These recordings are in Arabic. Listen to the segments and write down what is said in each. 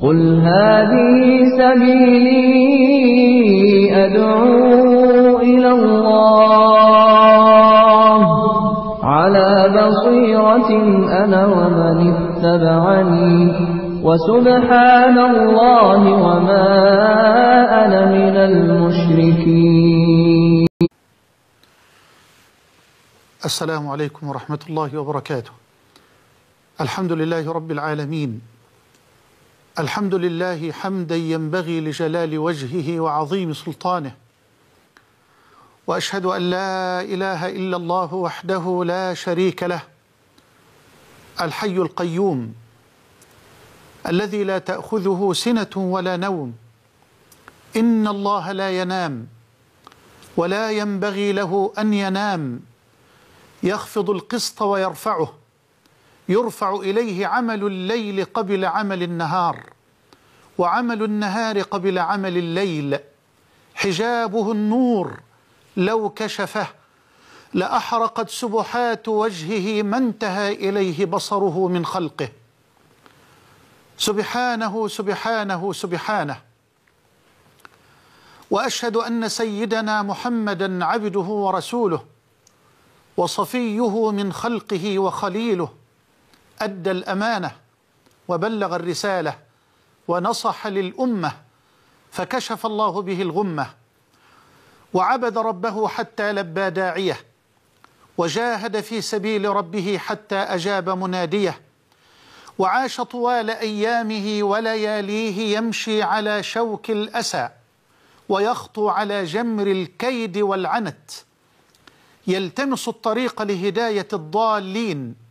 قل هذه سبيلي أدعو إلى الله على بصيرة أنا ومن اتبعني وسبحان الله وما أنا من المشركين السلام عليكم ورحمة الله وبركاته الحمد لله رب العالمين الحمد لله حمدا ينبغي لجلال وجهه وعظيم سلطانه واشهد ان لا اله الا الله وحده لا شريك له الحي القيوم الذي لا تاخذه سنه ولا نوم ان الله لا ينام ولا ينبغي له ان ينام يخفض القسط ويرفعه يرفع إليه عمل الليل قبل عمل النهار وعمل النهار قبل عمل الليل حجابه النور لو كشفه لأحرقت سبحات وجهه ما انتهى إليه بصره من خلقه سبحانه سبحانه سبحانه وأشهد أن سيدنا محمدا عبده ورسوله وصفيه من خلقه وخليله أدى الأمانة وبلغ الرسالة ونصح للأمة فكشف الله به الغمة وعبد ربه حتى لبى داعيه وجاهد في سبيل ربه حتى أجاب مناديه وعاش طوال أيامه ولياليه يمشي على شوك الأسى ويخطو على جمر الكيد والعنت يلتمس الطريق لهداية الضالين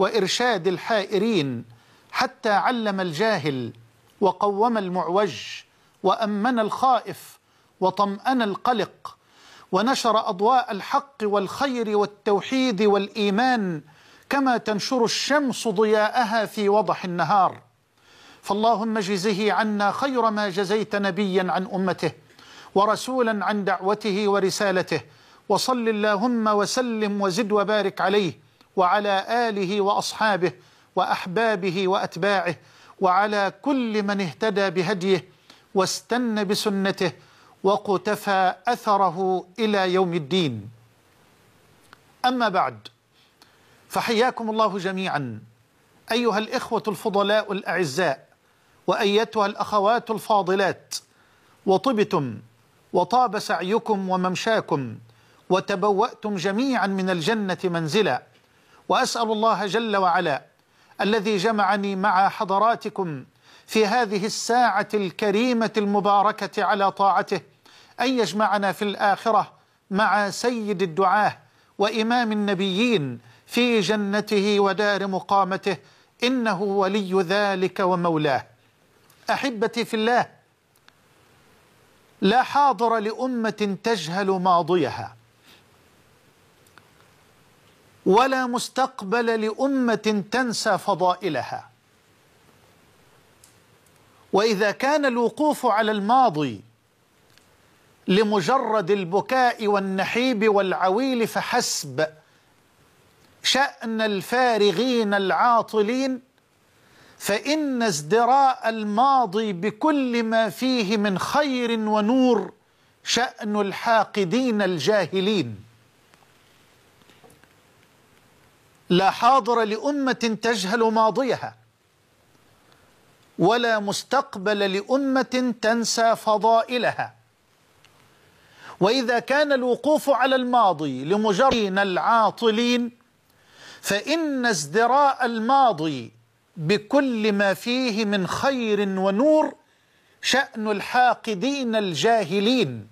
وإرشاد الحائرين حتى علم الجاهل وقوم المعوج وأمن الخائف وطمأن القلق ونشر أضواء الحق والخير والتوحيد والإيمان كما تنشر الشمس ضياءها في وضح النهار فاللهم اجزه عنا خير ما جزيت نبيا عن أمته ورسولا عن دعوته ورسالته وصل اللهم وسلم وزد وبارك عليه وعلى آله وأصحابه وأحبابه وأتباعه وعلى كل من اهتدى بهديه واستنى بسنته وقتفى أثره إلى يوم الدين أما بعد فحياكم الله جميعا أيها الإخوة الفضلاء الأعزاء وأيتها الأخوات الفاضلات وطبتم وطاب سعيكم وممشاكم وتبوأتم جميعا من الجنة منزلا واسال الله جل وعلا الذي جمعني مع حضراتكم في هذه الساعه الكريمه المباركه على طاعته ان يجمعنا في الاخره مع سيد الدعاه وامام النبيين في جنته ودار مقامته انه ولي ذلك ومولاه احبتي في الله لا حاضر لامه تجهل ماضيها ولا مستقبل لأمة تنسى فضائلها وإذا كان الوقوف على الماضي لمجرد البكاء والنحيب والعويل فحسب شأن الفارغين العاطلين فإن ازدراء الماضي بكل ما فيه من خير ونور شأن الحاقدين الجاهلين لا حاضر لأمة تجهل ماضيها ولا مستقبل لأمة تنسى فضائلها وإذا كان الوقوف على الماضي لمجرين العاطلين فإن ازدراء الماضي بكل ما فيه من خير ونور شأن الحاقدين الجاهلين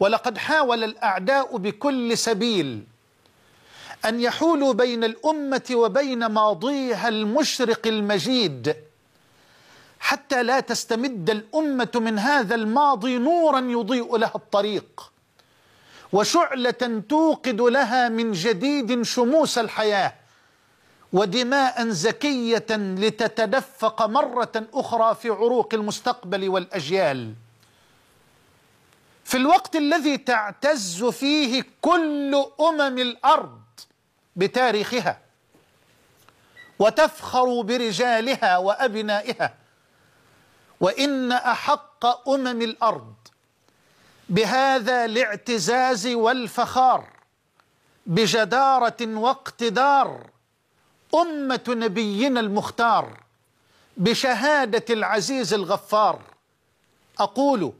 ولقد حاول الأعداء بكل سبيل أن يحولوا بين الأمة وبين ماضيها المشرق المجيد حتى لا تستمد الأمة من هذا الماضي نورا يضيء لها الطريق وشعلة توقد لها من جديد شموس الحياة ودماء زكية لتتدفق مرة أخرى في عروق المستقبل والأجيال في الوقت الذي تعتز فيه كل أمم الأرض بتاريخها وتفخر برجالها وأبنائها وإن أحق أمم الأرض بهذا الاعتزاز والفخار بجدارة واقتدار أمة نبينا المختار بشهادة العزيز الغفار أقول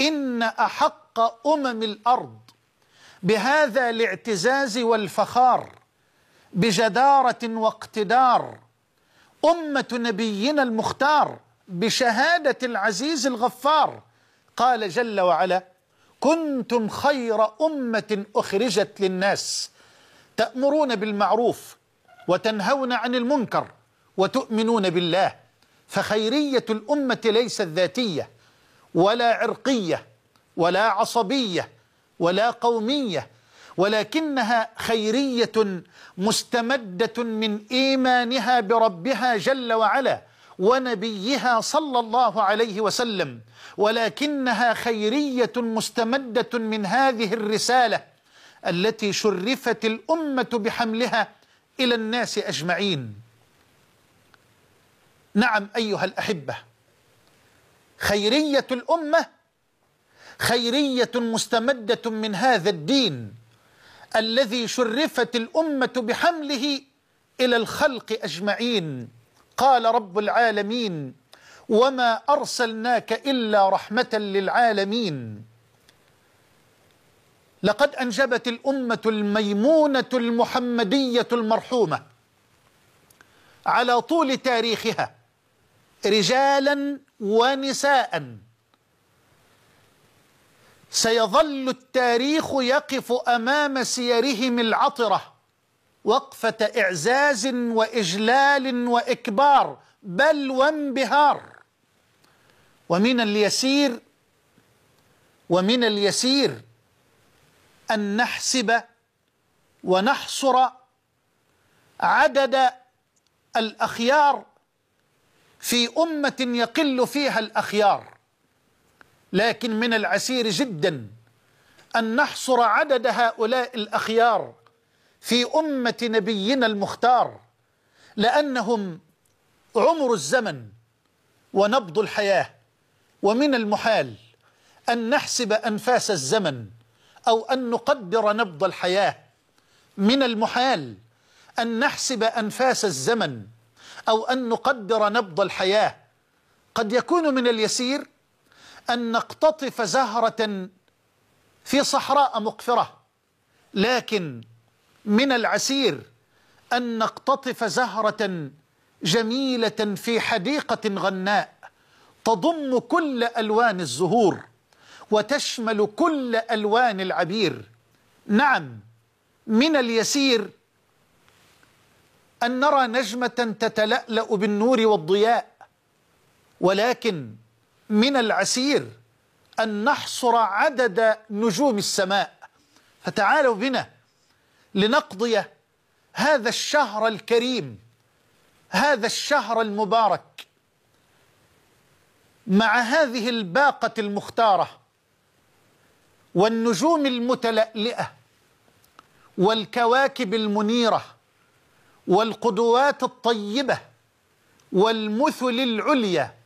إن أحق أمم الأرض بهذا الاعتزاز والفخار بجداره واقتدار امه نبينا المختار بشهاده العزيز الغفار قال جل وعلا كنتم خير امه اخرجت للناس تامرون بالمعروف وتنهون عن المنكر وتؤمنون بالله فخيريه الامه ليست ذاتيه ولا عرقيه ولا عصبيه ولا قوميه ولكنها خيرية مستمدة من إيمانها بربها جل وعلا ونبيها صلى الله عليه وسلم ولكنها خيرية مستمدة من هذه الرسالة التي شرفت الأمة بحملها إلى الناس أجمعين نعم أيها الأحبة خيرية الأمة خيرية مستمدة من هذا الدين الذي شرفت الأمة بحمله إلى الخلق أجمعين قال رب العالمين وما أرسلناك إلا رحمة للعالمين لقد أنجبت الأمة الميمونة المحمدية المرحومة على طول تاريخها رجالا ونساءً سيظل التاريخ يقف امام سيرهم العطره وقفه اعزاز واجلال واكبار بل وانبهار ومن اليسير ومن اليسير ان نحسب ونحصر عدد الاخيار في امه يقل فيها الاخيار لكن من العسير جدا أن نحصر عدد هؤلاء الأخيار في أمة نبينا المختار لأنهم عمر الزمن ونبض الحياة ومن المحال أن نحسب أنفاس الزمن أو أن نقدر نبض الحياة من المحال أن نحسب أنفاس الزمن أو أن نقدر نبض الحياة قد يكون من اليسير أن نقتطف زهرة في صحراء مقفرة لكن من العسير أن نقتطف زهرة جميلة في حديقة غناء تضم كل ألوان الزهور وتشمل كل ألوان العبير نعم من اليسير أن نرى نجمة تتلألأ بالنور والضياء ولكن من العسير أن نحصر عدد نجوم السماء فتعالوا بنا لنقضي هذا الشهر الكريم هذا الشهر المبارك مع هذه الباقة المختارة والنجوم المتلألئة والكواكب المنيرة والقدوات الطيبة والمثل العليا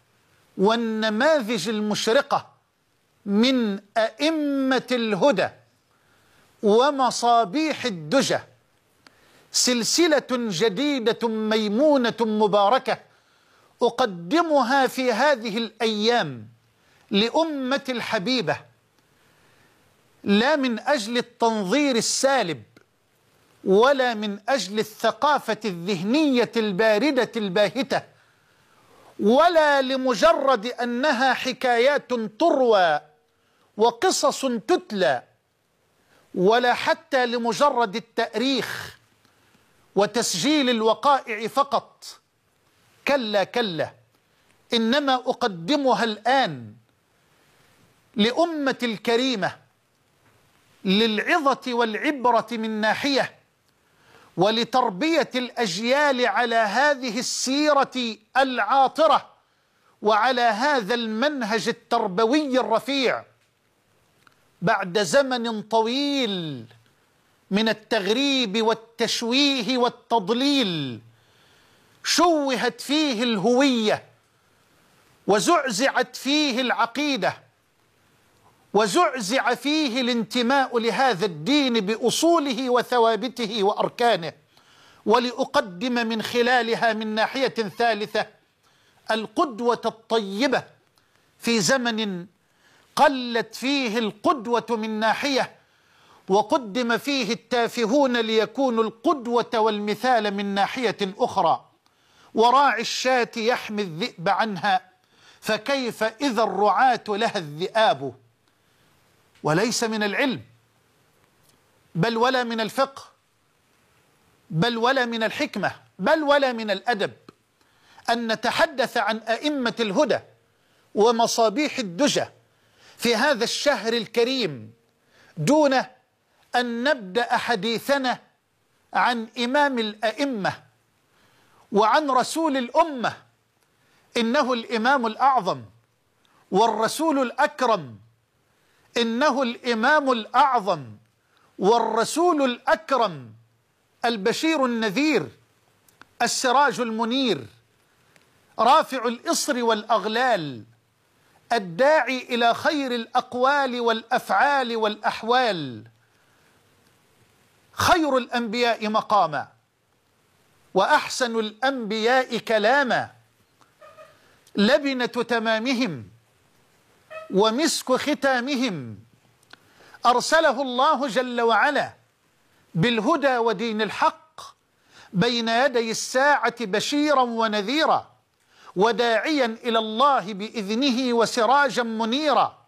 والنماذج المشرقة من أئمة الهدى ومصابيح الدجى سلسلة جديدة ميمونة مباركة أقدمها في هذه الأيام لأمة الحبيبة لا من أجل التنظير السالب ولا من أجل الثقافة الذهنية الباردة الباهتة ولا لمجرد أنها حكايات تروى وقصص تتلى ولا حتى لمجرد التأريخ وتسجيل الوقائع فقط كلا كلا إنما أقدمها الآن لأمة الكريمة للعظة والعبرة من ناحية ولتربيه الاجيال على هذه السيره العاطره وعلى هذا المنهج التربوي الرفيع بعد زمن طويل من التغريب والتشويه والتضليل شوهت فيه الهويه وزعزعت فيه العقيده وزعزع فيه الانتماء لهذا الدين باصوله وثوابته واركانه ولاقدم من خلالها من ناحيه ثالثه القدوه الطيبه في زمن قلت فيه القدوه من ناحيه وقدم فيه التافهون ليكونوا القدوه والمثال من ناحيه اخرى وراعي الشاة يحمي الذئب عنها فكيف اذا الرعاه لها الذئاب وليس من العلم بل ولا من الفقه بل ولا من الحكمة بل ولا من الأدب أن نتحدث عن أئمة الهدى ومصابيح الدجى في هذا الشهر الكريم دون أن نبدأ حديثنا عن إمام الأئمة وعن رسول الأمة إنه الإمام الأعظم والرسول الأكرم إنه الإمام الأعظم والرسول الأكرم البشير النذير السراج المنير رافع الإصر والأغلال الداعي إلى خير الأقوال والأفعال والأحوال خير الأنبياء مقاما وأحسن الأنبياء كلاما لبنة تمامهم ومسك ختامهم أرسله الله جل وعلا بالهدى ودين الحق بين يدي الساعة بشيرا ونذيرا وداعيا إلى الله بإذنه وسراجا منيرا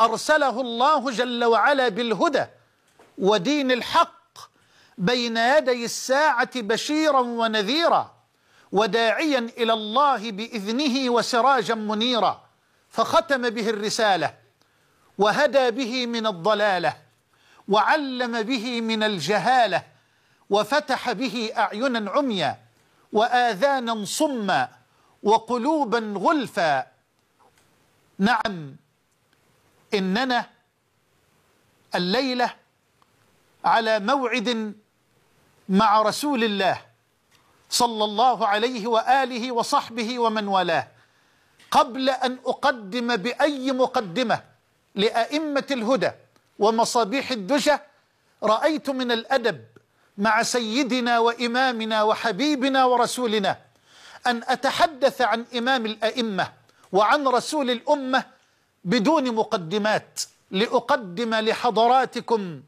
أرسله الله جل وعلا بالهدى ودين الحق بين يدي الساعة بشيرا ونذيرا وداعيا إلى الله بإذنه وسراجا منيرا فختم به الرسالة وهدى به من الضلالة وعلم به من الجهالة وفتح به أعينا عميا وآذانا صما وقلوبا غلفا نعم إننا الليلة على موعد مع رسول الله صلى الله عليه وآله وصحبه ومن والاه قبل أن أقدم بأي مقدمة لأئمة الهدى ومصابيح الدجة رأيت من الأدب مع سيدنا وإمامنا وحبيبنا ورسولنا أن أتحدث عن إمام الأئمة وعن رسول الأمة بدون مقدمات لأقدم لحضراتكم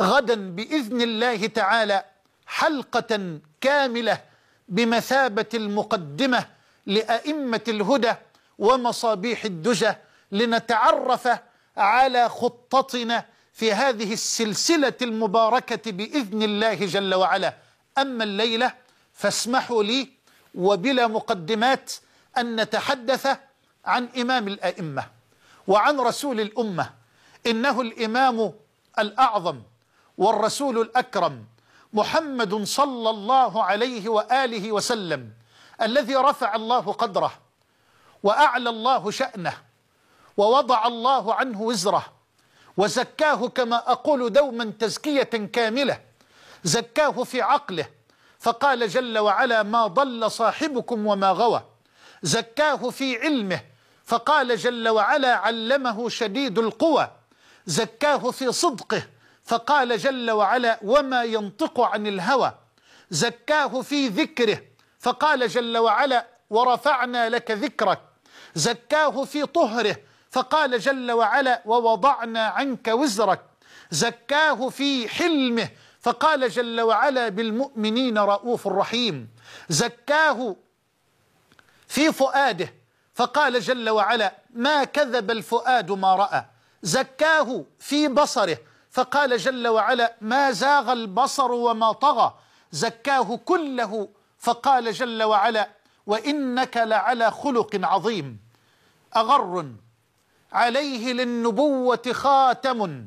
غدا بإذن الله تعالى حلقة كاملة بمثابة المقدمة لأئمة الهدى ومصابيح الدجى لنتعرف على خطتنا في هذه السلسلة المباركة بإذن الله جل وعلا أما الليلة فاسمحوا لي وبلا مقدمات أن نتحدث عن إمام الأئمة وعن رسول الأمة إنه الإمام الأعظم والرسول الأكرم محمد صلى الله عليه وآله وسلم الذي رفع الله قدره وأعلى الله شأنه ووضع الله عنه وزره وزكاه كما أقول دوما تزكية كاملة زكاه في عقله فقال جل وعلا ما ضل صاحبكم وما غوى زكاه في علمه فقال جل وعلا علمه شديد القوى زكاه في صدقه فقال جل وعلا وما ينطق عن الهوى زكاه في ذكره فقال جل وعلا ورفعنا لك ذكرك زكاه في طهره فقال جل وعلا ووضعنا عنك وزرك زكاه في حلمه فقال جل وعلا بالمؤمنين رؤوف رحيم زكاه في فؤاده فقال جل وعلا ما كذب الفؤاد ما رأى زكاه في بصره فقال جل وعلا ما زاغ البصر وما طغى زكاه كله فقال جل وعلا وإنك لعلى خلق عظيم أغر عليه للنبوة خاتم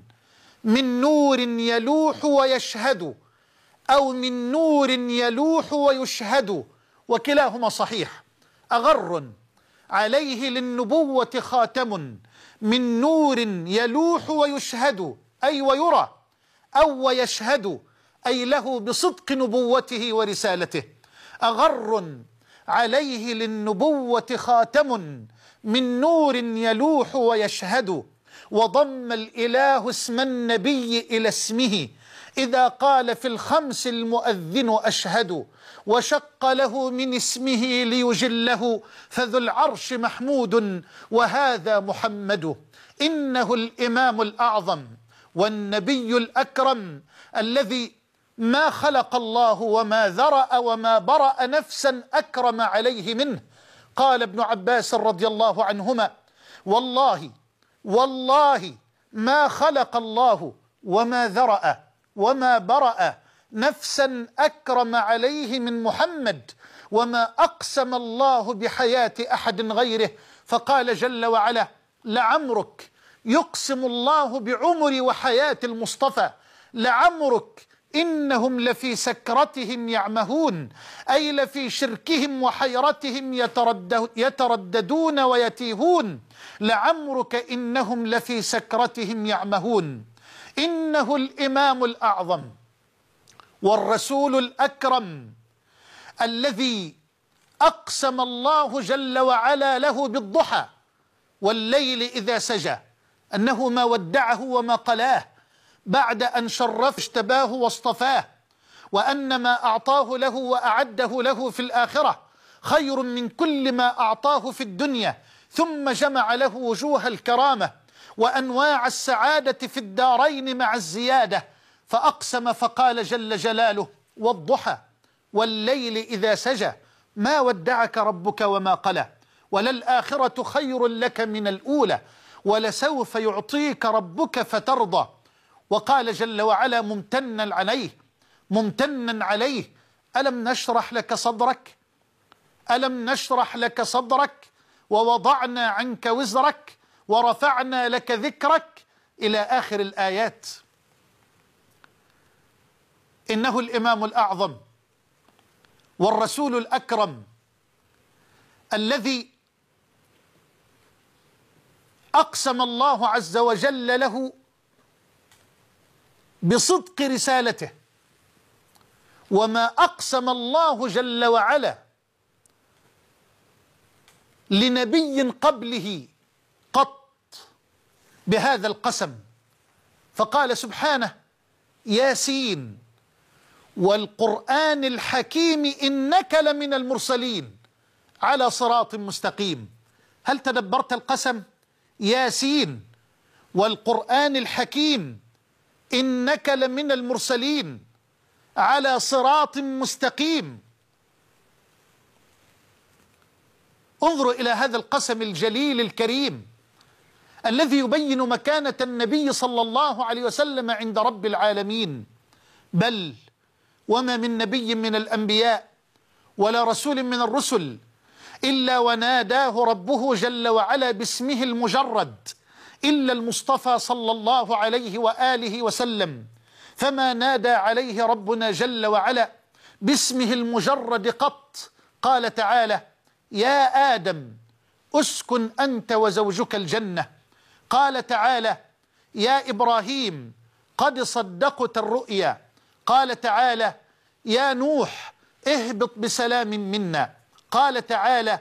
من نور يلوح ويشهد أو من نور يلوح ويشهد وكلاهما صحيح أغر عليه للنبوة خاتم من نور يلوح ويشهد أي ويرى أو ويشهد أي له بصدق نبوته ورسالته أغر عليه للنبوة خاتم من نور يلوح ويشهد وضم الإله اسم النبي إلى اسمه إذا قال في الخمس المؤذن أشهد وشق له من اسمه ليجله فذو العرش محمود وهذا محمد إنه الإمام الأعظم والنبي الأكرم الذي ما خلق الله وما ذرأ وما برأ نفسا أكرم عليه منه قال ابن عباس رضي الله عنهما والله والله ما خلق الله وما ذرأ وما برأ نفسا أكرم عليه من محمد وما أقسم الله بحياة أحد غيره فقال جل وعلا لعمرك يقسم الله بعمر وحياة المصطفى لعمرك إنهم لفي سكرتهم يعمهون أي لفي شركهم وحيرتهم يترددون ويتيهون لعمرك إنهم لفي سكرتهم يعمهون إنه الإمام الأعظم والرسول الأكرم الذي أقسم الله جل وعلا له بالضحى والليل إذا سجى أنه ما ودعه وما قلاه بعد أن شرف اشتباه واصطفاه وأن ما أعطاه له وأعده له في الآخرة خير من كل ما أعطاه في الدنيا ثم جمع له وجوه الكرامة وأنواع السعادة في الدارين مع الزيادة فأقسم فقال جل جلاله والضحى والليل إذا سجى ما ودعك ربك وما قلى وللآخرة خير لك من الأولى ولسوف يعطيك ربك فترضى وقال جل وعلا ممتنا عليه ممتنا عليه ألم نشرح لك صدرك ألم نشرح لك صدرك ووضعنا عنك وزرك ورفعنا لك ذكرك إلى آخر الآيات إنه الإمام الأعظم والرسول الأكرم الذي أقسم الله عز وجل له بصدق رسالته وما أقسم الله جل وعلا لنبي قبله قط بهذا القسم فقال سبحانه ياسين والقرآن الحكيم إنك لمن المرسلين على صراط مستقيم هل تدبرت القسم ياسين والقرآن الحكيم إنك لمن المرسلين على صراط مستقيم انظروا إلى هذا القسم الجليل الكريم الذي يبين مكانة النبي صلى الله عليه وسلم عند رب العالمين بل وما من نبي من الأنبياء ولا رسول من الرسل إلا وناداه ربه جل وعلا باسمه المجرد إلا المصطفى صلى الله عليه وآله وسلم فما نادى عليه ربنا جل وعلا باسمه المجرد قط قال تعالى يا آدم أسكن أنت وزوجك الجنة قال تعالى يا إبراهيم قد صدقت الرؤيا قال تعالى يا نوح اهبط بسلام منا قال تعالى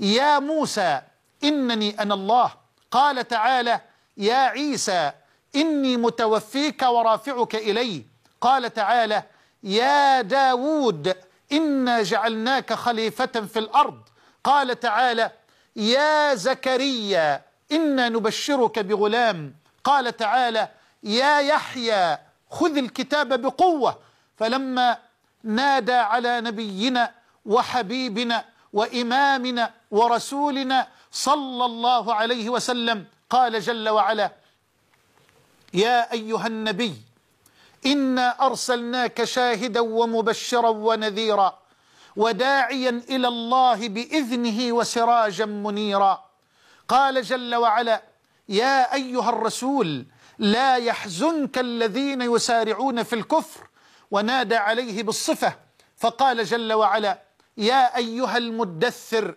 يا موسى إنني أنا الله قال تعالى يا عيسى إني متوفيك ورافعك إلي قال تعالى يا داود إنا جعلناك خليفة في الأرض قال تعالى يا زكريا إنا نبشرك بغلام قال تعالى يا يحيى خذ الكتاب بقوة فلما نادى على نبينا وحبيبنا وإمامنا ورسولنا صلى الله عليه وسلم قال جل وعلا يا أيها النبي إنا أرسلناك شاهدا ومبشرا ونذيرا وداعيا إلى الله بإذنه وسراجا منيرا قال جل وعلا يا أيها الرسول لا يحزنك الذين يسارعون في الكفر ونادى عليه بالصفة فقال جل وعلا يا أيها المدثر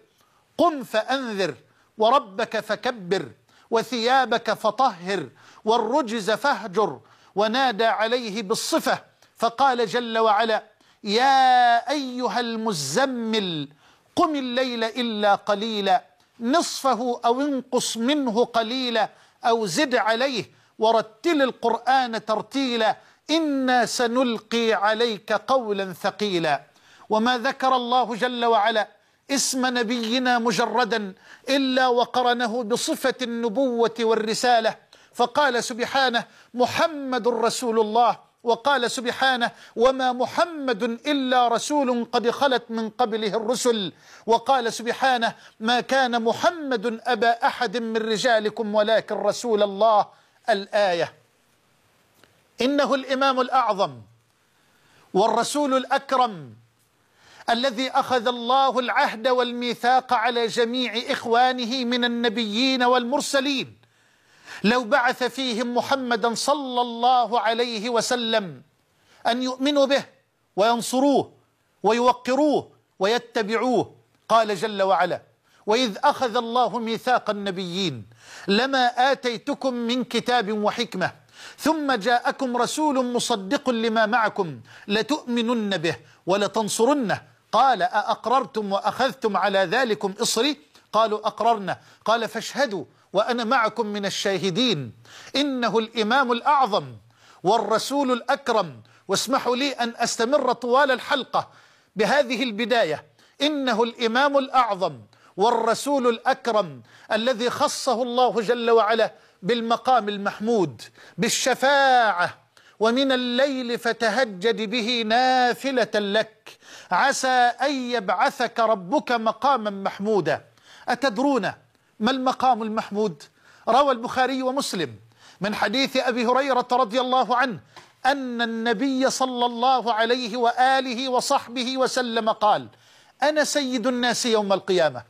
قم فأنذر وربك فكبر وثيابك فطهر والرجز فاهجر ونادى عليه بالصفة فقال جل وعلا يا أيها المزمل قم الليل إلا قليلا نصفه أو انقص منه قليلا أو زد عليه ورتل القرآن ترتيلا إنا سنلقي عليك قولا ثقيلا وما ذكر الله جل وعلا اسم نبينا مجردا إلا وقرنه بصفة النبوة والرسالة فقال سبحانه محمد رسول الله وقال سبحانه وما محمد الا رسول قد خلت من قبله الرسل وقال سبحانه ما كان محمد ابا احد من رجالكم ولكن رسول الله الايه انه الامام الاعظم والرسول الاكرم الذي أخذ الله العهد والميثاق على جميع إخوانه من النبيين والمرسلين لو بعث فيهم محمدا صلى الله عليه وسلم أن يؤمنوا به وينصروه ويوقروه ويتبعوه قال جل وعلا وإذ أخذ الله ميثاق النبيين لما آتيتكم من كتاب وحكمة ثم جاءكم رسول مصدق لما معكم لتؤمنن به ولتنصرنه قال أأقررتم وأخذتم على ذلكم إصري قالوا أقررنا قال فاشهدوا وأنا معكم من الشاهدين إنه الإمام الأعظم والرسول الأكرم واسمحوا لي أن أستمر طوال الحلقة بهذه البداية إنه الإمام الأعظم والرسول الأكرم الذي خصه الله جل وعلا بالمقام المحمود بالشفاعة ومن الليل فتهجد به نافلة لك عسى أن يبعثك ربك مقاما محمودا أتدرون ما المقام المحمود روى البخاري ومسلم من حديث أبي هريرة رضي الله عنه أن النبي صلى الله عليه وآله وصحبه وسلم قال أنا سيد الناس يوم القيامة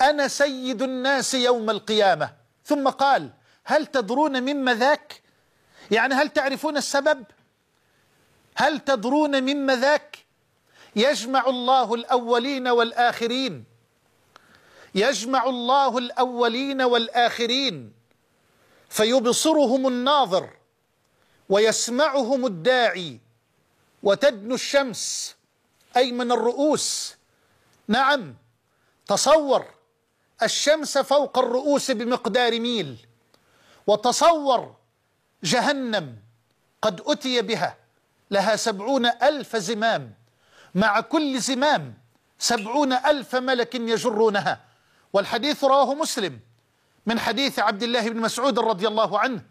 أنا سيد الناس يوم القيامة ثم قال هل تدرون مما ذاك يعني هل تعرفون السبب؟ هل تدرون مما ذاك يجمع الله الأولين والآخرين يجمع الله الأولين والآخرين فيبصرهم الناظر ويسمعهم الداعي وتدنو الشمس أي من الرؤوس نعم تصور الشمس فوق الرؤوس بمقدار ميل وتصور جهنم قد أتي بها لها سبعون ألف زمام مع كل زمام سبعون ألف ملك يجرونها والحديث رواه مسلم من حديث عبد الله بن مسعود رضي الله عنه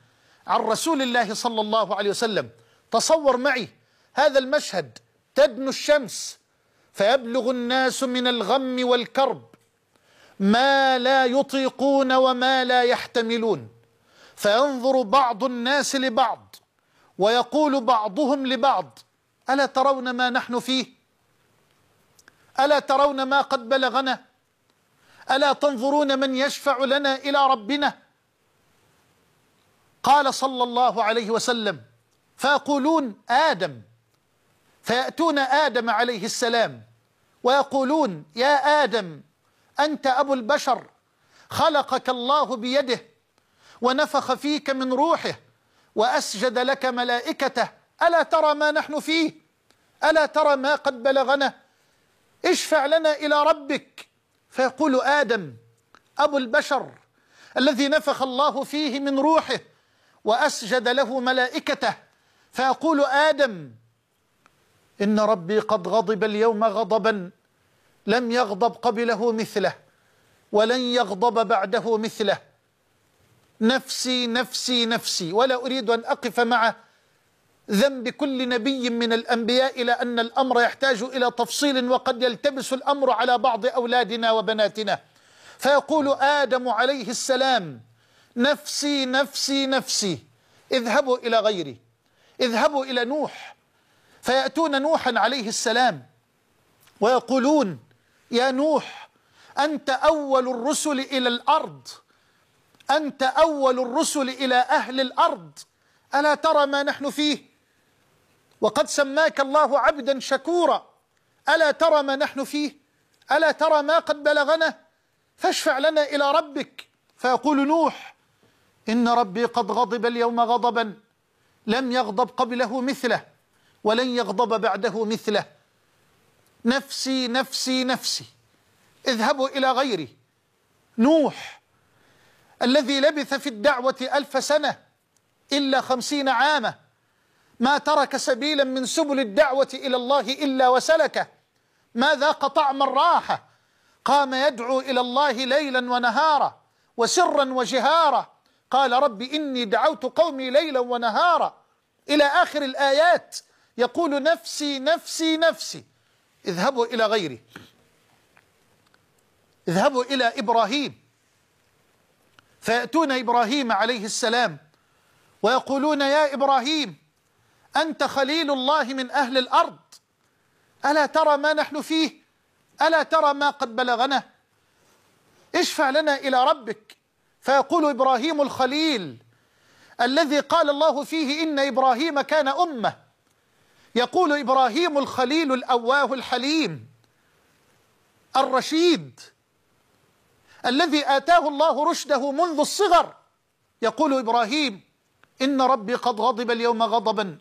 عن رسول الله صلى الله عليه وسلم تصور معي هذا المشهد تدنو الشمس فيبلغ الناس من الغم والكرب ما لا يطيقون وما لا يحتملون فينظر بعض الناس لبعض ويقول بعضهم لبعض ألا ترون ما نحن فيه ألا ترون ما قد بلغنا ألا تنظرون من يشفع لنا إلى ربنا قال صلى الله عليه وسلم فيقولون آدم فيأتون آدم عليه السلام ويقولون يا آدم أنت أبو البشر خلقك الله بيده ونفخ فيك من روحه وأسجد لك ملائكته ألا ترى ما نحن فيه ألا ترى ما قد بلغنا اشفع لنا إلى ربك فيقول آدم أبو البشر الذي نفخ الله فيه من روحه وأسجد له ملائكته فيقول آدم إن ربي قد غضب اليوم غضبا لم يغضب قبله مثله ولن يغضب بعده مثله نفسي نفسي نفسي ولا أريد أن أقف مع ذنب كل نبي من الأنبياء إلى أن الأمر يحتاج إلى تفصيل وقد يلتبس الأمر على بعض أولادنا وبناتنا فيقول آدم عليه السلام نفسي نفسي نفسي اذهبوا إلى غيري اذهبوا إلى نوح فيأتون نوحا عليه السلام ويقولون يا نوح أنت أول الرسل إلى الأرض أنت أول الرسل إلى أهل الأرض ألا ترى ما نحن فيه وقد سماك الله عبدا شكورا ألا ترى ما نحن فيه ألا ترى ما قد بلغنا فاشفع لنا إلى ربك فيقول نوح إن ربي قد غضب اليوم غضبا لم يغضب قبله مثله ولن يغضب بعده مثله نفسي نفسي نفسي اذهبوا إلى غيري نوح الذي لبث في الدعوة ألف سنة إلا خمسين عاما ما ترك سبيلا من سبل الدعوة إلى الله إلا وسلكه ما ذاق طعم الراحة قام يدعو إلى الله ليلا ونهارا وسرا وجهارا قال رب إني دعوت قومي ليلا ونهارا إلى آخر الآيات يقول نفسي نفسي نفسي اذهبوا إلى غيري اذهبوا إلى إبراهيم فيأتون إبراهيم عليه السلام ويقولون يا إبراهيم أنت خليل الله من أهل الأرض ألا ترى ما نحن فيه ألا ترى ما قد بلغنا اشفع لنا إلى ربك فيقول إبراهيم الخليل الذي قال الله فيه إن إبراهيم كان أمة يقول إبراهيم الخليل الأواه الحليم الرشيد الذي آتاه الله رشده منذ الصغر يقول إبراهيم إن ربي قد غضب اليوم غضبا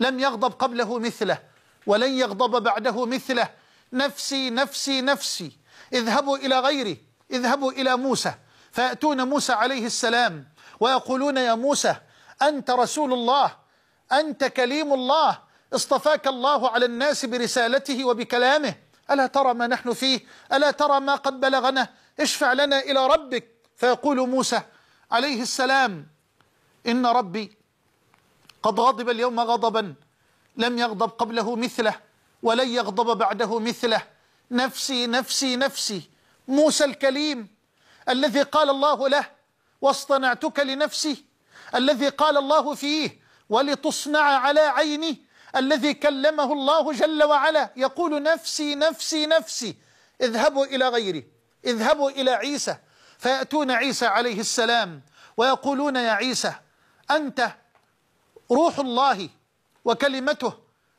لم يغضب قبله مثله ولن يغضب بعده مثله نفسي نفسي نفسي اذهبوا إلى غيري اذهبوا إلى موسى فيأتون موسى عليه السلام ويقولون يا موسى أنت رسول الله أنت كليم الله اصطفاك الله على الناس برسالته وبكلامه ألا ترى ما نحن فيه ألا ترى ما قد بلغنا اشفع لنا إلى ربك فيقول موسى عليه السلام إن ربي قد غضب اليوم غضبا لم يغضب قبله مثله ولن يغضب بعده مثله نفسي نفسي نفسي موسى الكليم الذي قال الله له واصطنعتك لنفسي الذي قال الله فيه ولتصنع على عيني الذي كلمه الله جل وعلا يقول نفسي نفسي نفسي اذهبوا إلى غيري اذهبوا إلى عيسى فيأتون عيسى عليه السلام ويقولون يا عيسى أنت روح الله وكلمته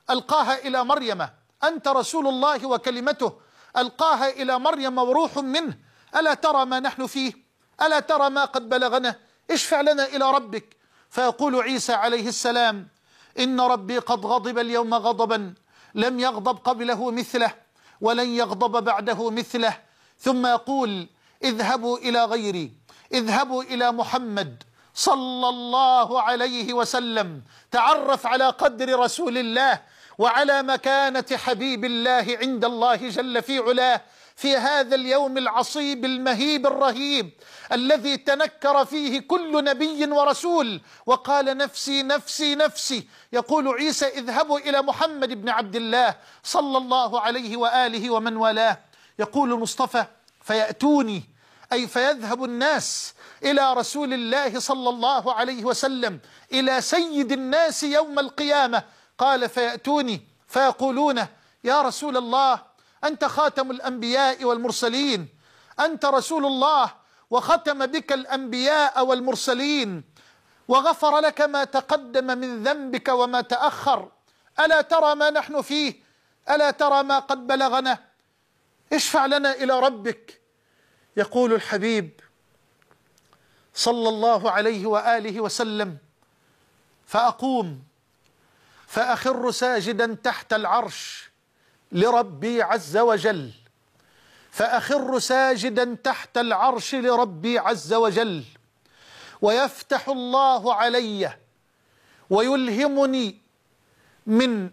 ألقاها إلى مريم أنت رسول الله وكلمته ألقاها إلى مريم وروح منه ألا ترى ما نحن فيه ألا ترى ما قد بلغنا اشفع لنا إلى ربك فيقول عيسى عليه السلام إن ربي قد غضب اليوم غضبا لم يغضب قبله مثله ولن يغضب بعده مثله ثم يقول اذهبوا إلى غيري اذهبوا إلى محمد صلى الله عليه وسلم تعرف على قدر رسول الله وعلى مكانة حبيب الله عند الله جل في علاه في هذا اليوم العصيب المهيب الرهيب الذي تنكر فيه كل نبي ورسول وقال نفسي نفسي نفسي يقول عيسى اذهبوا إلى محمد بن عبد الله صلى الله عليه وآله ومن والاه يقول المصطفى فيأتوني أي فيذهب الناس إلى رسول الله صلى الله عليه وسلم إلى سيد الناس يوم القيامة قال فيأتوني فيقولون يا رسول الله أنت خاتم الأنبياء والمرسلين أنت رسول الله وختم بك الأنبياء والمرسلين وغفر لك ما تقدم من ذنبك وما تأخر ألا ترى ما نحن فيه ألا ترى ما قد بلغنا اشفع لنا إلى ربك يقول الحبيب صلى الله عليه وآله وسلم فأقوم فأخر ساجدا تحت العرش لربي عز وجل فأخر ساجدا تحت العرش لربي عز وجل ويفتح الله علي ويلهمني من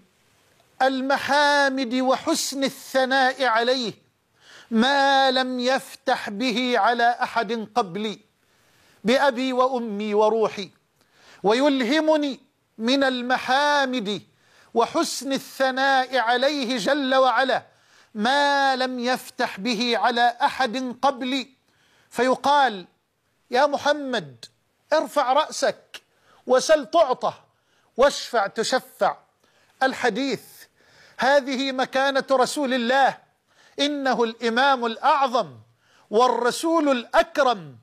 المحامد وحسن الثناء عليه ما لم يفتح به على أحد قبلي بأبي وأمي وروحي ويلهمني من المحامد وحسن الثناء عليه جل وعلا ما لم يفتح به على أحد قبلي فيقال يا محمد ارفع رأسك وسل تعطى واشفع تشفع الحديث هذه مكانة رسول الله انه الامام الاعظم والرسول الاكرم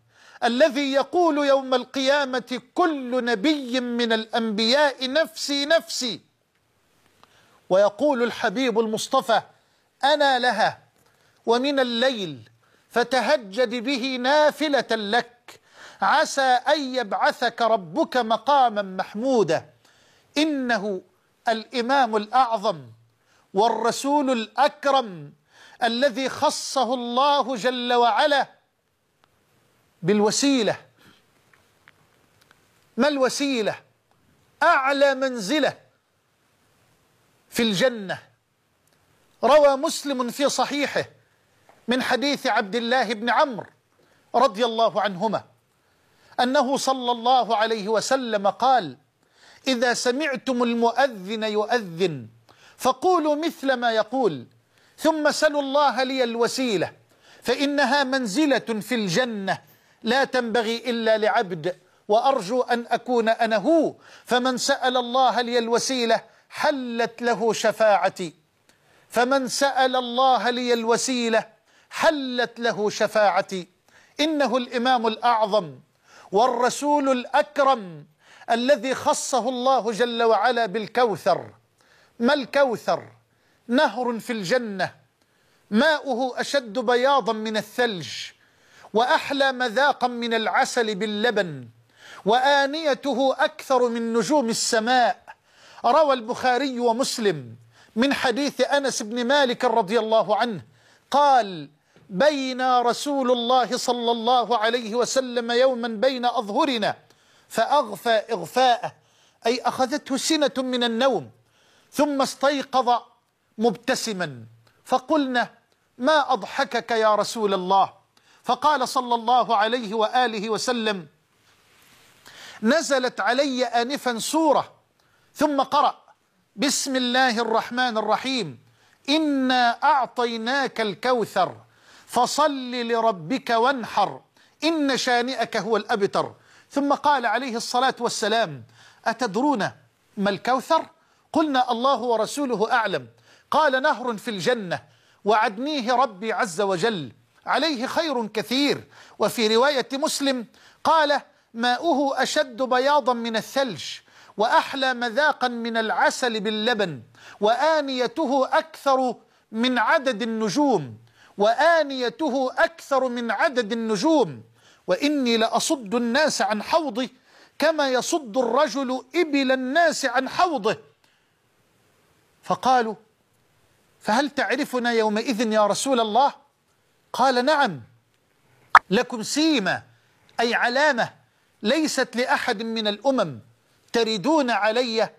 الذي يقول يوم القيامه كل نبي من الانبياء نفسي نفسي ويقول الحبيب المصطفى انا لها ومن الليل فتهجد به نافله لك عسى ان يبعثك ربك مقاما محمودا انه الامام الاعظم والرسول الاكرم الذي خصه الله جل وعلا بالوسيله ما الوسيله اعلى منزله في الجنه روى مسلم في صحيحه من حديث عبد الله بن عمرو رضي الله عنهما انه صلى الله عليه وسلم قال اذا سمعتم المؤذن يؤذن فقولوا مثل ما يقول ثم سلوا الله لي الوسيله فانها منزله في الجنه لا تنبغي الا لعبد وارجو ان اكون انا هو فمن سال الله لي الوسيله حلت له شفاعتي فمن سال الله لي الوسيله حلت له شفاعتي انه الامام الاعظم والرسول الاكرم الذي خصه الله جل وعلا بالكوثر ما الكوثر نهر في الجنة ماؤه أشد بياضا من الثلج وأحلى مذاقا من العسل باللبن وآنيته أكثر من نجوم السماء روى البخاري ومسلم من حديث أنس بن مالك رضي الله عنه قال بينا رسول الله صلى الله عليه وسلم يوما بين أظهرنا فأغفى إغفاءه أي أخذته سنة من النوم ثم استيقظ مبتسما فقلنا ما أضحكك يا رسول الله فقال صلى الله عليه وآله وسلم نزلت علي آنفا سورة ثم قرأ بسم الله الرحمن الرحيم إنا أعطيناك الكوثر فصل لربك وانحر إن شانئك هو الأبتر ثم قال عليه الصلاة والسلام أتدرون ما الكوثر؟ قلنا الله ورسوله أعلم قال نهر في الجنة وعدنيه ربي عز وجل عليه خير كثير وفي رواية مسلم قال ماؤه أشد بياضا من الثلج وأحلى مذاقا من العسل باللبن وآنيته أكثر من عدد النجوم وآنيته أكثر من عدد النجوم وإني لأصد الناس عن حوضه كما يصد الرجل إبل الناس عن حوضه فقالوا فهل تعرفنا يومئذ يا رسول الله قال نعم لكم سيمة أي علامة ليست لأحد من الأمم تردون علي